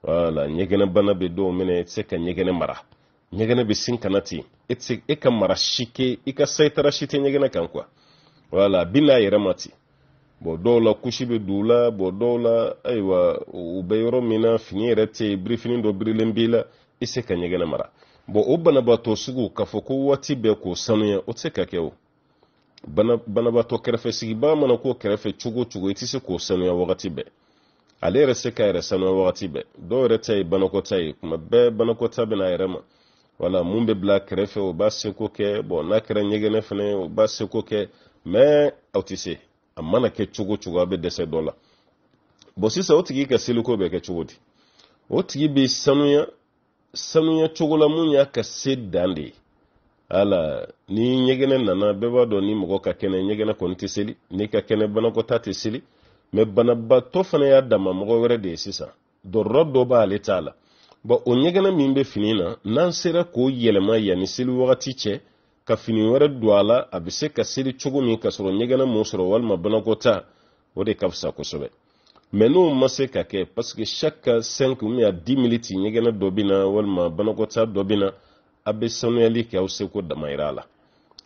wala ɲɛgɛnɛ bana be dɔw minɛ i tɛ se ka ɲɛgɛnɛ mara ɲɛgɛnɛ be sin kana ten e ka mara si ke i ka sayitara si tɛ ɲɛgɛnɛ kan kuwa wala a bi n'a yɛrɛ ma ten bon dɔw la kusi bɛ don u la bon dɔw la ayiwa u bɛ yɔrɔ min na fini yɛrɛ tɛ yen birifini dɔ birilen b'i la i se ka ɲɛgɛnɛ mara bon o banabaatɔ sugu k'a fɔ ko waati bɛɛ k'o sanuya o tɛ se ka kɛ o bana banabaatɔ kɛrɛfɛsigibaa mana k'o kɛrɛfɛ cogo cogo i tɛ se k'o sanuya wagati bɛɛ ale yɛrɛ se ka yɛrɛ sanuya wagati bɛɛ dɔw yɛrɛ ta ye banakɔta ye kuma bɛɛ banakɔta bɛ na a yɛrɛ ma wala mun bɛ bila kɛrɛfɛ o b'a seko kɛ bon n'a kɛra ɲɛgɛnɛ fana o b'a seko kɛ mais aw tɛ se a mana kɛ cogo cogo a bɛ dɛsɛ dɔ la bon sisan o tigi ka seliko bɛ kɛ cogo di o tigi bɛ sanuya sanuya cogo la mun y'a ka se dan de ye ala ni ɲɛgɛnɛ nana bɛɛ b'a dɔn ni mɔgɔ ka kɛnɛ ɲɛgɛnɛ kɔni tɛ seli n'i ka kɛnɛ banakɔta tɛ seli mɛ banabaatɔ fana y'a dama mɔgɔ wɛrɛ de ye sisan dɔrɔrɔ dɔ b'ale t'a la bɔn o ɲɛgɛnɛ min bɛ fini na n'an sera k'o yɛlɛma yanni seli wagati cɛ ka fini wɛrɛ don a la a bɛ se ka seli cogo min ka sɔrɔ ɲɛgɛnɛ m'o sɔrɔ walima banakɔta o de ka fisa kosɛbɛ mɛ n'o ma se ka kɛ paseke chaque cinq ou bien dix minutes ɲɛgɛnɛ dɔ bɛ na walima banakɔta dɔ bɛ na a bɛ sanuyali kɛ aw seko dama la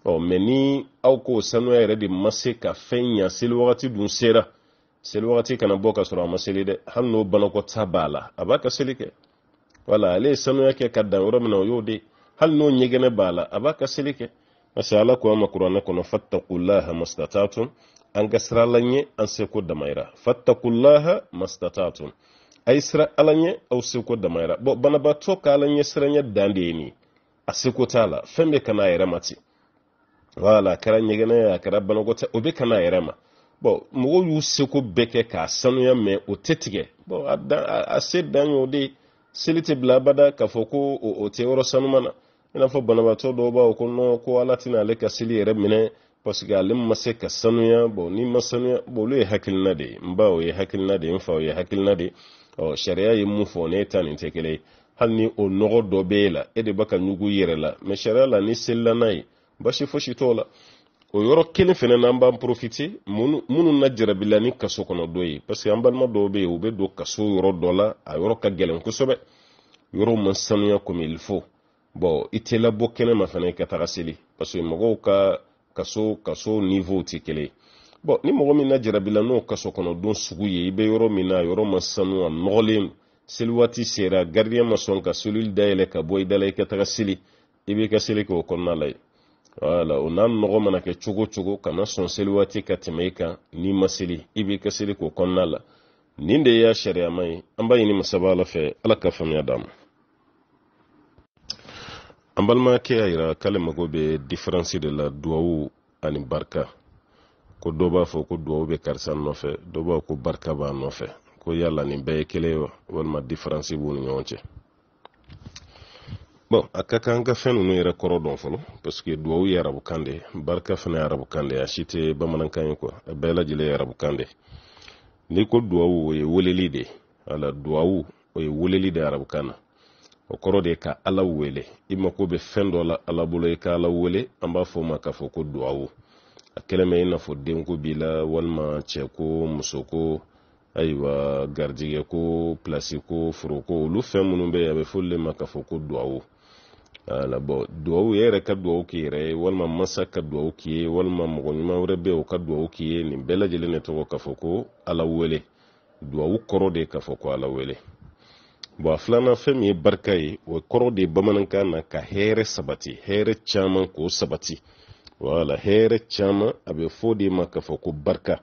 ɔ mɛ ni aw k'o sanuya yɛrɛ de ma se ka fɛn ɲa seli wagati dun sera seli wagati kana bɔ ka sɔrɔ a ma seli dɛ hali n'o banakɔta b'a la a b'a ka seli kɛ wala ale ye sanuya kɛ ka dan yɔrɔ min na o y'o de ye hali n'o ɲɛgɛnɛ b'a la a b'a ka seli kɛ parce ala ko an ma kuranɛ kɔnɔ fattakullaha mastatatun an ka sira ala ɲɛ an seko damayira fattakullaha mastatatun a ye sira ala ɲɛ aw seko damayira bɔn banabaatɔ ka ala ɲɛ dan de ye nin a seko t'a la fɛn bɛ kana a yɛrɛ ma ten wala a kɛra ɲɛgɛnɛ ye a kɛra banakɔta o bɛ kana a yɛrɛ ma bɔn mɔgɔw y'u seko bɛɛ kɛ k'a sanuya mɛn o tɛ tigɛ bɔn a se dan y'o de ye seli tɛ bila abada k'a fɔ ko o tɛ yɔrɔ sanuma na i n'a fɔ banabaatɔ dɔw b'a ko nɔn ko ala tɛna ale ka seli yɛrɛ minɛ parce que ale ma se ka sanuya bɔn ni ma sanuya bɔn olu ye hakilina de ye n ba o ye hakilina de ye n fa o ye hakilina de ye ɔ sariya ye mun fɔ ne ta nin tɛ kelen ye hali ni o nɔgɔ dɔ bɛ e la e de b'a ka ɲugu i yɛrɛ la mɛ sariya la ni selila n'a ye basi fosi t'o la o yɔrɔ kelen fɛnɛ n'an b'an porofite minnu na jarabila ni kaso kɔnɔ dɔ ye parce que an balima dɔw bɛ yen u bɛ don kaso yɔrɔ dɔ la a yɔrɔ ka gɛlɛn kosɛbɛ yɔrɔ ma sanuya komi il faut bɔn i tɛ labɔ kɛnɛma fana ka taga seli parce que mɔgɔw ka kaso kaso nivow tɛ kelen bɔn ni mɔgɔ min na jarabila n'o kaso kɔnɔ don sugu ye i bɛ yɔrɔ min na yɔrɔ ma sanu a nɔgɔlen seli waati sera gardien ma sɔn ka solili dayɛlɛ ka bɔ i da la i ka taga seli i b'i ka seli kɛ o kɔnɔna la ye wala o n'a nɔgɔ mana kɛ cogo o cogo kana sɔn seli waati ka tɛmɛ i kan n'i ma seli i b'i ka seli k'o kɔnɔna la nin de y'a sariyama ye an b'a ɲini masaba ala fɛ ala ka faamuya d'a ma an balimakɛ y'a yira k'ale mago bɛ diferansi de la duwawu ani barika ko dɔ b'a fɔ ko duwawu bɛ karisa nɔfɛ dɔ b'a ko barika b'a nɔfɛ ko yala nin bɛɛ ye kelen wa walima diferansi b'u ni ɲɔgɔn cɛ bon a ka kan ka fɛn ninnu yɛrɛ kɔrɔ dɔn fɔlɔ parseke duwawu ye arabukan de ye barika fana ye arabukan de ye a si tɛ bamanankan ye kuwa a bɛɛ lajɛlen ye arabukan de n'i ko duwawu o ye weleli de ye ala duwawu o ye weleli de arabukan na o kɔrɔ de ka ala wele i mako bɛ fɛn dɔ la ala bolo i ka ala wele an b'a fɔ o ma k'a fɔ ko duwawu a kɛlen bɛ i n'a fɔ denko b'i la walima cɛko musoko ayiwa garijɛgɛko pilasiko foroko olu fɛn minnu bɛ yen a bɛ fɔ olu de ma k'a fɔ ko duwawu wala bɔn duwawu e yɛrɛ ka duwawu k'i yɛrɛ ye walima masa ka duwawu k'i ye walima mɔgɔ ɲuman wɛrɛ bɛ yen o ka duwawu k'i ye nin bɛɛ lajɛlen de tɔgɔ k'a fɔ ko ala wele duwawu kɔrɔ de k'a fɔ ko ala wele bɔn a filanan fɛn min ye barika ye o kɔrɔ de ye bamanankan na ka hɛrɛ sabati hɛrɛ caman k'o sabati wala hɛrɛ caman a bɛ fɔ de ma k'a fɔ ko barika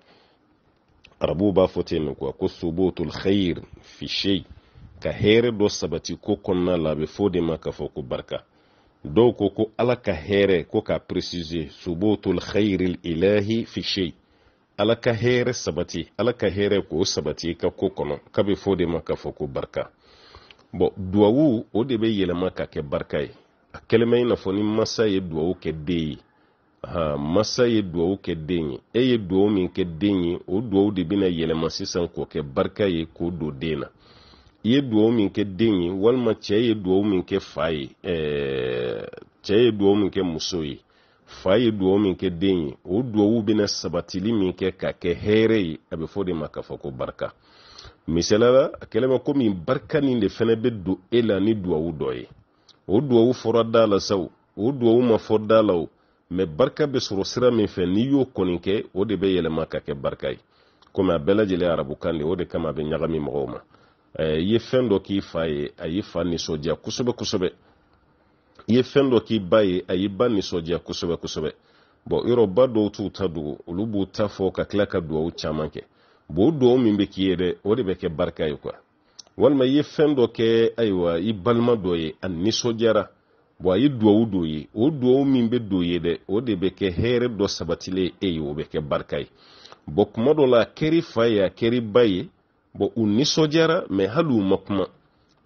arabuw b'a fɔ ten kuwa ko subutul khayr fi shay ka hɛrɛ dɔ sabati ko kɔnɔna la a bɛ fɔ de ma k'a fɔ ko barika dɔw ko ko ala ka hɛrɛ ko k'a préciser subutul khayr ilahi fi shay ala ka hɛrɛ sabati ala ka hɛrɛ k'o sabati ka ko kɔnɔ k'a be fɔ de ma k'a fɔ ko barika bɔn duwawu o de bɛ yɛlɛma ka kɛ barika ye a kɛlen bɛ i n'a fɔ ni masa ye duwawu kɛ den ye han masa ye duwawu kɛ den ye e ye duwawu min kɛ den ye o duwawu de bɛna yɛlɛma sisan k'o kɛ barika ye k'o don den na i ye duwawu min kɛ den ye walima cɛ ye duwawu min kɛ fa ye ɛɛ cɛ ye duwawu min kɛ muso ye fa ye duwawu min kɛ den ye o duwawu bɛna sabatili min kɛ k'a kɛ hɛrɛ ye a bɛ fɔ o de ma k'a fɔ ko barika misaliyala a kɛlen komi barika nin de fɛnɛ bɛ don e la ni duwawu dɔ ye o duwawu fɔra da la sa o o duwawu ma fɔ da la o mɛ barika bɛ sɔrɔ sira min fɛ n'i y'o kɔni kɛ o de bɛ yɛlɛma ka kɛ barika ye komi a bɛɛ lajɛlen arabukan de o de kama a bɛ ɲagami mɔgɔw ma i ye fɛn dɔ k'i fa ye a y'i fa nisɔndiya kosɛbɛ kosɛbɛ i ye fɛn dɔ k'i ba ye a y'i ba nisɔndiya kosɛbɛ kosɛbɛ bɔn yɔrɔ ba dɔw t'u ta dogo olu b'u ta fɔ ka tila ka duwawu caman kɛ bon o min bɛ k'i ye dɛ o de bɛ kɛ barika ye kuwa walima i ye fɛn dɔ kɛ ayiwa i balima dɔ ye a nisɔndiyara bon a ye duwawu dɔ ye o duwawu min bɛ don ye dɛ o de bɛ kɛ hɛrɛ dɔ sabatilen e ye o bɛ kɛ barika ye bon kuma dɔ la a kɛr'i fa ye a kɛr'i ba ye bon u nisɔndiyara mɛ hali u ma kuma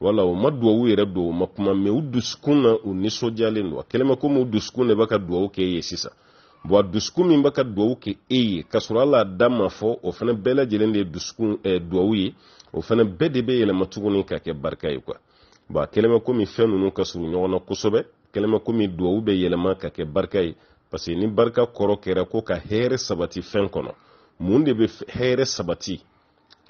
wala u ma duwawu yɛrɛ don u ma kuma mɛ u dusukun na u nisɔndiyalen don a kɛlen bɛ komi u dusukun de bɛ ka duwawu k'e ye sisan wa dusukun min bɛ ka duwawu kɛ e ye ka sɔrɔ ala da ma fɔ o fana bɛɛ lajɛlen de ye dusukun eh, duwawu ye o fana bɛɛ de bɛ yɛlɛma tuguni ka kɛ barika ye kuwa bon a kɛlen bɛ komi fɛn ninnu ka surun ɲɔgɔn na kosɛbɛ kɛlen bɛ komi duwawu bɛ yɛlɛma ka kɛ barika ye parce que ni barika kɔrɔ kɛra ko ka hɛrɛ sabati fɛn kɔnɔ mun de bɛ hɛrɛ sabati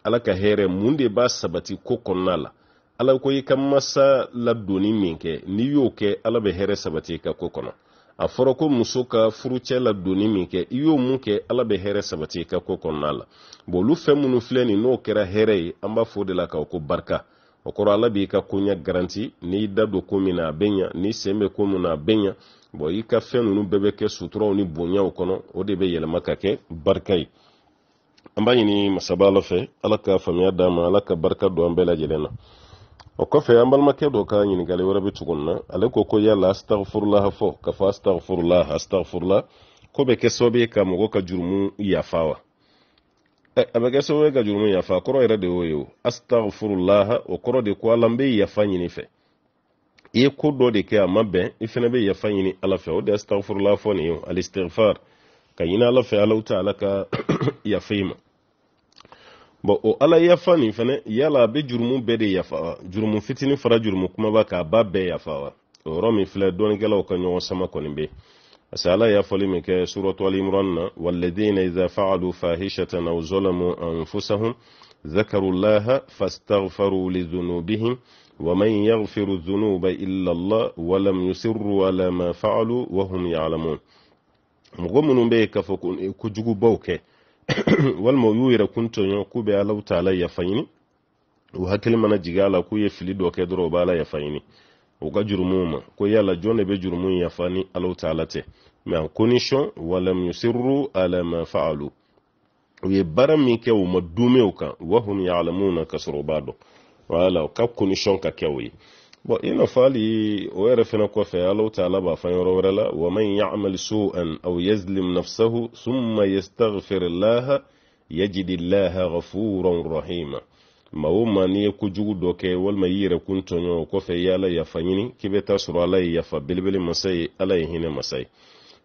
ala ka hɛrɛ mun de b'a sabati ko kɔnɔna la ala ko i ka masa ladonni min kɛ n'i y'o kɛ ala bɛ hɛrɛ sabati i ka ko kɔnɔ a fɔra ko muso ka furucɛ ladonni min kɛ i y'o mun kɛ ala bɛ hɛrɛ sabati i ka ko kɔnɔna la bon olu fɛn minnu filɛ nin n'o kɛra hɛrɛ ye an b'a fɔ de la k'aw ko barika o kɔrɔ ala b'i ka koɲɛ garanti n'i da don ko min na a bɛ ɲa n'i sen bɛ ko min na a bɛ ɲa bɔn i ka fɛn ninnu bɛɛ bɛ kɛ suturaw ni bonyaw kɔnɔ o de bɛ yɛlɛma ka kɛ barika ye an b'a ɲini masaba ala fɛ ala ka faamuya d'a ma ala ka barika don an bɛɛ lajɛlen na o kɔfɛ an balimakɛ dɔ ka ɲiningali wɛrɛ be tugun ale ko ko yala astagfurulaha fɔ ka fɔ astagfurulaha astagfurula ko bɛ kɛ sababu ye ka mɔgɔ ka jurumu yafa wa eh, a bɛ kɛ sababu ye ka jurumu yafa kɔrɔ yɛrɛ de y'o ye o astagfurulaha o kɔrɔ de ko ala n be yafa ɲini fɛ i ye ko dɔ de kɛ a ma bɛn i fɛnɛ be yafa ɲini ala fɛ o de astagfurulaha fɔ nin ye o alistigfar ka ɲini ala fɛ alaw ta ala ka yafa i ma bon o ala yafa nin fɛnɛ yala a be jurumu bɛɛ de yafa wa jurumu fitini fara jurumu kumaba k'a ba bɛɛ yafa wa o yɔrɔ min filɛ dɔɔnikɛlaw ka ɲɔgɔn sama kɔni be parce que ala yafɔli min kɛ suratu alimran na waladina idha faalu fahishatan aw zalamu anfusahum ذكروا الله فاستغفروا لذنوبهم ومن يغفر الذنوب إلا الله ولم يسروا على ما فعلوا وهم يعلمون مغمون بيك فكون كجوبوكي walma u y'u yɛrɛ kun tɔɲɔ kube ala alaw ta ala yafa ɲini u hakili mana jigala a la k'u ye fili do ke dro bala ya fayini o ga jurumuma ma ko yala jɔn be jurumu ya fani alaw ala tɛ mɛ an condition walam yusiru ala ma fa'alu u ye baara min kɛ u ma dumew kan wahum ya'lamuna kasru sɔrɔ b'a wala ka condition ka kɛ ye bɔn i n'a fɔ hali o yɛrɛ fɛnɛ kɔfɛ alaw taala b'a fɔ yɔrɔ wɛrɛ la wa man yamal su'an aw yazlim nafsahu summa yastaghfir laha yajidi laha ghafuran rahima ma o ma n'i ye kojugu dɔ kɛ walima i yɛrɛ kun tɔɲɔ o kɔfɛ i ala yafa ɲini k'i bɛ taa sɔrɔ ala ye yafa belebele masa ye ala ye hinɛ masa ye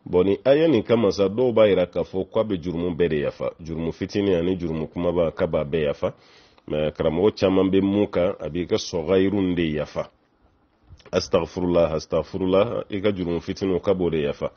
bɔn ni aya nin kama sa dɔw b'a yira k'a fɔ k'a bɛ jurumu bɛɛ de yafa jurumu fitinin ani jurumu kumaba k'a b'a bɛɛ yafa mɛ karamɔgɔ caman bɛ mun kan a b'i ka sɔgɔyiru de yafa astagfirullah astagfirullah i ka jurumu fitiniw ka b'o de yafa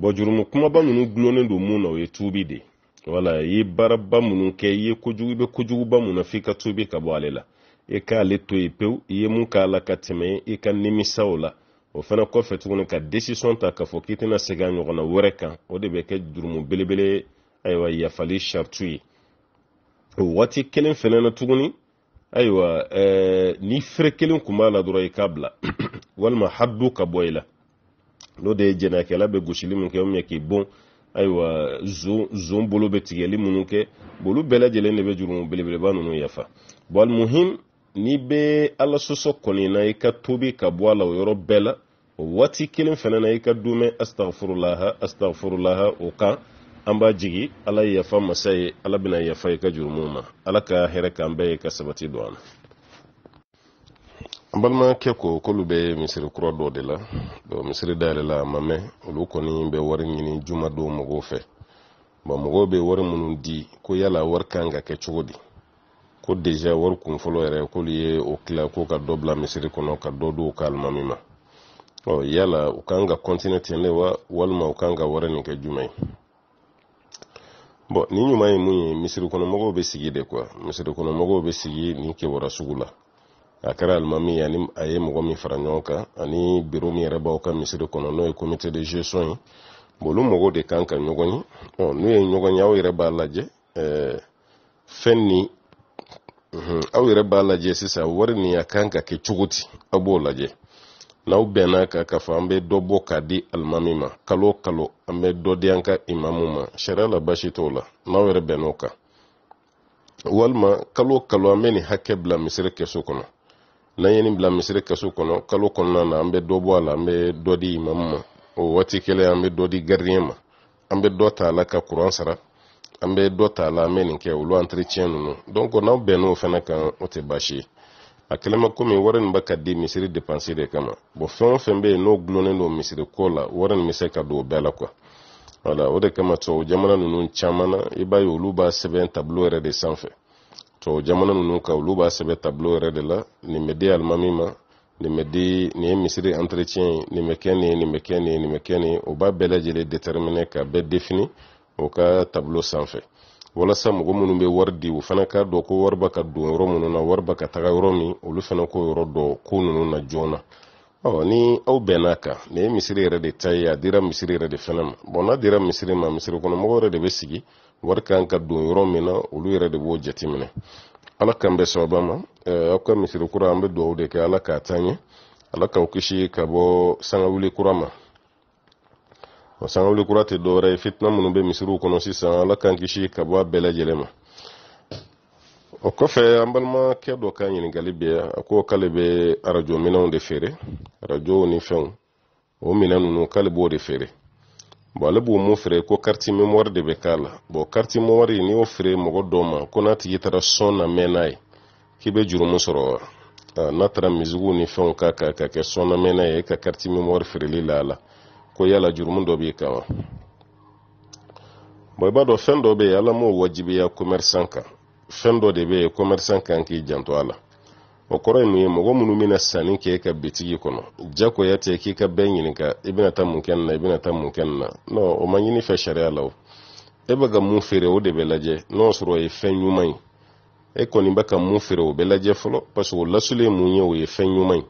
bɔn jurumu kumaba minnu dulonnen don mun na o ye tuubi de wala i ye baaraba minnu kɛ i ye kojugu i bɛ kojuguba mun na f'i ka tuubi ka bɔ ale la i k'ale to yen pewu i ye mun k'a la ka tɛmɛ i ka nimisa o la o fana kɔfɛ tuguni ka desisɔn ta k'a fɔ k'i tɛna segin a ɲɔgɔnna wɛrɛ kan o de bɛ kɛ jurumu belebele ayiwa yafali saritu ye o waati kelen fɛnɛ na tuguni ayiwa eh, ni fere kelen kun b'a la dɔrɔn i k'a bila walima haddu ka bɔ i la n'o de ye jɛnɛyakɛla bɛ gosili min kɛ ou bien k'i bon ayiwa zon zon bolo bɛ tigɛli minnu kɛ olu bɛɛ lajɛlen de bɛ jurumu belebeleba ninnu yafa bon alimuhim n'i bɛ ala sɔsɔ kɔni na i ka tobi ka bɔ a la o yɔrɔ bɛɛ la o waati kelen fana na i ka dumɛ astagfurulaha astagfurulaha o kan an b'a jigi ala ye yafa masa ye ala bena yafa i ka jurumu ma ala ka hɛrɛ k'an bɛɛ ye ka sabati don an na an balimakɛ ko k'olu bɛ misiri kura dɔ de la don misiri dayɛlɛla a ma mɛn olu kɔni bɛ wari ɲini juma don mɔgɔw fɛ bɔn mɔgɔw bɛ wari minnu di ko yala wari kan ka kɛ cogo di ko deja wari kun fɔlɔ yɛrɛ k'olu ye o kila ko ka dɔ bila misiri kɔnɔ ka dɔ di u ka alimami ma ɔ yala u kan ka kɔntine ten wa walima u kan ka wari nin kɛ jumɛn ye bon nin ɲuman ye mun ye misirikɔnɔmɔgɔw bɛ sigi de kuwa misirikɔnɔmɔgɔw bɛ sigi nin kewara sugu la a kɛra alimami ani a ye mɔgɔ min fara ɲɔgɔn kan ani biro min yɛrɛ b'aw ka misiri kɔnɔ n'o ye comité de gestion ye bon olu mɔgɔw de kan ka ɲɔgɔn ye ɔ n'u ye ɲɔgɔn ye aw yɛrɛ b'a lajɛ ɛɛ fɛn nin aw yɛrɛ b'a lajɛ sisan wari ni a kan ka kɛ cogo di aw b'o lajɛ n'aw bɛnna ka k'a fɔ an bɛ dɔ bɔ k'a di alimami ma kalo kalo an bɛ dɔ di an ka imamu ma sariya la basi t'o la n'aw yɛrɛ bɛnn'o kan walima kalo kalo an bɛ nin hakɛ bila misiri kɛso kɔnɔ n'an ye nin bila misiri kɛso kɔnɔ kalo kɔnɔna na an bɛ dɔ bɔ a la an bɛ dɔ di imamu ma o waati kelen an bɛ dɔ di gardien ma an bɛ dɔ ta a la ka kuran sara an bɛ dɔ ta a la an bɛ nin kɛ olu entretien ninnu donc n'aw bɛnn'o fana kan o tɛ baasi ye a kɛlen bɛ komi wari nin bɛ ka di misiri depansi de kama bon fɛn o fɛn bɛ yen n'o gulonnen don misiri ko la wari nin bɛ se ka don o bɛɛ la kuwa wala o de kama tubabu jamana ninnu caman na i b'a ye olu b'a sɛbɛn tabilo yɛrɛ de sanfɛ tubabu jamana ninnu kan olu b'a sɛbɛn tabilo yɛrɛ de la nin bɛ di alimami ma nin bɛ di nin ye misiri entretien ye nin bɛ kɛ nin ye nin bɛ kɛ nin ye nin bɛ kɛ nin ye o b'a bɛɛ lajɛlen déterminer ka bɛɛ défini o ka tabilo sanfɛ walasa mɔgɔ minnu bɛ wari di u fana k'a dɔn ko wariba ka don yɔrɔ minnu na wariba ka taga yɔrɔ min olu fana k'o yɔrɔ dɔn ko ninnu na joona ɔ ni aw bɛn'a kan nin ye misiri yɛrɛ de ta ye a dira misiri yɛrɛ de fana ma bɔn n'a dira misiri ma misirikɔnɔmɔgɔ yɛrɛ de bɛ sigi wari kan ka don yɔrɔ min na olu yɛrɛ de b'o jateminɛ ala k'an bɛ sababa ma aw ka misiri kura an bɛ dugawu de kɛ ala k'a taa ɲɛ ala k'aw kisi ka bɔ sangawuli kura ma o sangawuli kura tɛ dɔwɛrɛ ye fitina minnu bɛ misiriw kɔnɔ sisan ala kan kisi ka bɔ a bɛɛ lajɛlen ma o kɔfɛ an balimakɛ dɔ ka ɲininkali bɛ yan a ko k'ale bɛ arajo minɛnw de feere arajow ni fɛnw o minɛn ninnu k'ale b'o de feere bon ale b'o mun feere ko kariti memoire de bɛ k'a la bon kariti memoire n'i y'o feere mɔgɔ dɔw ma ko n'a tigi taara sɔn na mɛn n'a ye k'i bɛ juru mun sɔrɔ wa n'a taara misigiw ni fɛnw k'a kan ka kɛ sɔn na mɛn n'a ye e ka kariti memoire feereli la a la ko yala jurumu dɔ b'i kan wa bɔn i b'a dɔn fɛn dɔ bɛ yen ala m'o wajibiya komɛrisan kan fɛn dɔ de bɛ yen komɛrisan kan k'i janto a la o kɔrɔ ye mun ye mɔgɔ minnu bɛna sanni kɛ ka bitigi kɔnɔ jagoya tɛ k'i ka bɛɛ ɲininka i bɛna taa mun kɛ nin na i bɛna taa mun kɛ nin na non o ma ɲini fɛ sariya la o e bɛ ka mun feere o de bɛ lajɛ n'o sɔrɔ o ye fɛn ɲuman ye e kɔni bɛ ka mun feere o bɛ lajɛ fɔlɔ parce que o lasuli mun ye o ye fɛn ɲuman ye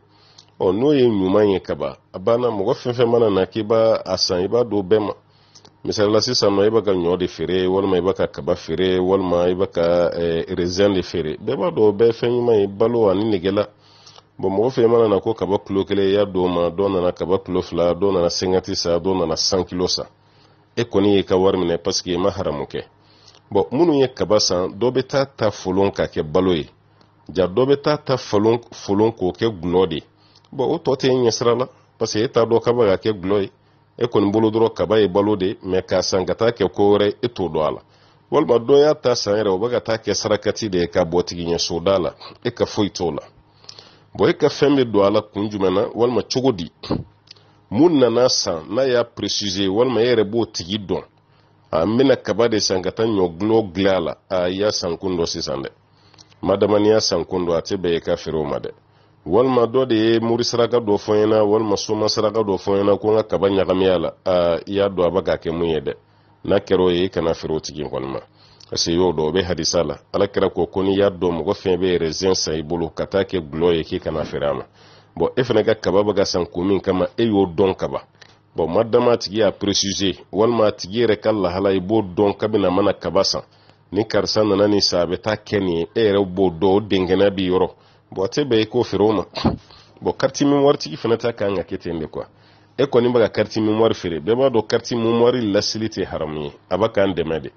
ɔ n'o ye ɲuman ye kaba a banna mɔgɔ fɛn fɛn mana na k'i b'a a san i b'a don bɛɛ ma misalila sisan nɔ i b'a ka ɲɔ de feere walima i b'a ka kaba feere walima i b'a ka rezɛn de feere bɛɛ b'a dɔn o bɛɛ fɛn ɲuman ye balo ani negela bon mɔgɔ fɛn mana na ko kaba kilo kelen i y'a d'o ma dɔ nana kaba kilo fila dɔ nana sɛngati sa dɔ nana san kilo sa e kɔni y'i ka wari minɛ paseke i ma haramu kɛ bɔn minnu ye kaba san dɔ bɛ taa ta folon k'a kɛ balo ye ja dɔ bɛ taa ta folon folon k'o kɛ gulɔ de ye bon o tɔ tɛ e ɲɛsira la parce que e t'a dɔn kaba ka kɛ gulɔ ye e kɔni bolo dɔrɔn kaba ye balo de mɛ k'a san ka taa kɛ ko wɛrɛ e t'o dɔn a la walima dɔ y'a ta san yɛrɛ o bɛ ka taa kɛ sarakati de ye ka bɔ ɲɛsoda la e ka foyi t'o la bon e ka fɛn bɛ don a la kun jumɛn na walima cogo di mun nana san n'a y'a précisé walima e yɛrɛ b'o tigi dɔn n bɛna kaba de san ka taa ɲɔ gulɔ dilan la a y'a san kun dɔ sisan dɛ madama san kun dɔ a tɛ bɛn i ka feere o ma dɛ walima dɔ de ye mori saraka dɔ fɔ n ɲɛna walima soma saraka dɔ fɔ ɲɛna ko n ka kaba ɲagami a i y'a dɔn a bɛ ka kɛ mun ye dɛ n'a kɛra o ye i kana feere o tigi kɔni ma parce que y'o dɔn o bɛ hadisa la ala kɛra ko ko n'i y'a dɔn mɔgɔ fɛn bɛ rezɛn san i bolo ka taa kɛ gulɔ ye k'i kana feere a ma bɔn e fana ka kaba bɛ ka san ko min kama e y'o dɔn kaba bɔn madama a tigi y'a presuse walima a tigi yɛrɛ ka lahala i b'o dɔn kabini mana kaba san ni karisa nana nin san a bɛ taa kɛ nin ye e yɛrɛ b'o dɔn o denkɛnɛ b'i yɔrɔ bon a tɛ bɛɛ k'o feere o ma bon kariti fana ta kan ka kɛ ten de e kɔni bɛ ka kariti feere bɛɛ b'a dɔn kariti memoiri lasili tɛ haramu ye a b'a k'an dɛmɛ de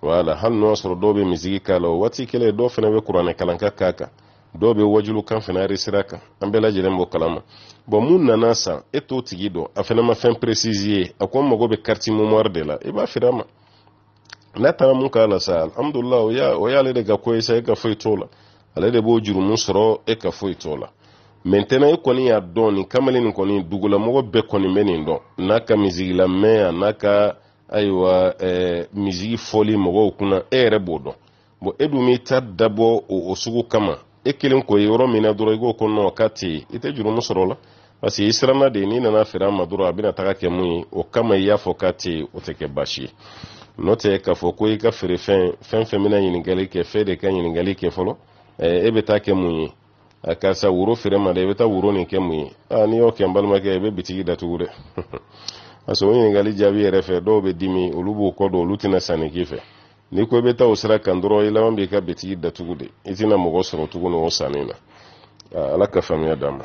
wala hali n'o y'a sɔrɔ dɔw bɛ misigi k'a la o waati kelen dɔw fana bɛ kuranɛ kalanka k'a kan dɔw bɛ wajulu kan fana aresira kan an bɛɛ lajɛlen b'o kalama bon mun nana san e t'o tigi dɔn a fana ma fɛn précise ye a ko n mago bɛ kariti memoire de la i b'a feere a ma n'a taara mun k'a la sa alihamudulilayi o y'ale de ka ko ye sa e ka foyi t'o la ale de b'o jurumu sɔrɔ e ka foyi t'o la mɛntɛnɛ e kɔni y'a dɔn nin kamalen nin kɔni dugulamɔgɔ bɛɛ kɔni bɛ nin dɔn n'a ka misigilamɛn a n'a ka ayiwa ɛɛ misigi fɔli mɔgɔw kunna e yɛrɛ b'o dɔn bon e dun b'i ta dabɔ o o sugu kama e kelen ko ye yɔrɔ min na dɔrɔn i k'o ko nɔn k'a tɛ yen i tɛ jurumu sɔrɔ o la parce que i siranna de n'i nana feere a ma dɔrɔn a bɛna taga kɛ mun ye o kama i y'a fɔ k'a tɛ yen o tɛ kɛ baasi ye n'o tɛ k'a fɔ ko i ka feerefɛn fɛn fɛn bɛna ɲininkali kɛ fɛn de ka ɲininkali kɛ fɔlɔ e eh, bɛ taa kɛ mun ye karisa woro feere ma dɛ i bɛ taa woro nin kɛ mun ye n'i y'o kɛ n balimakɛ i bɛ bitigi datugu dɛ parce que o ɲininkali jaabi yɛrɛ fɛ dɔw bɛ dimi olu b'o kɔ don olu tɛna sanni k'i fɛ n'i ko i bɛ taa o sira kan dɔrɔn i laban b'i ka bitigi datugu de i tɛna mɔgɔ sɔrɔ tuguni o sanni na ala ka faamuya d'a ma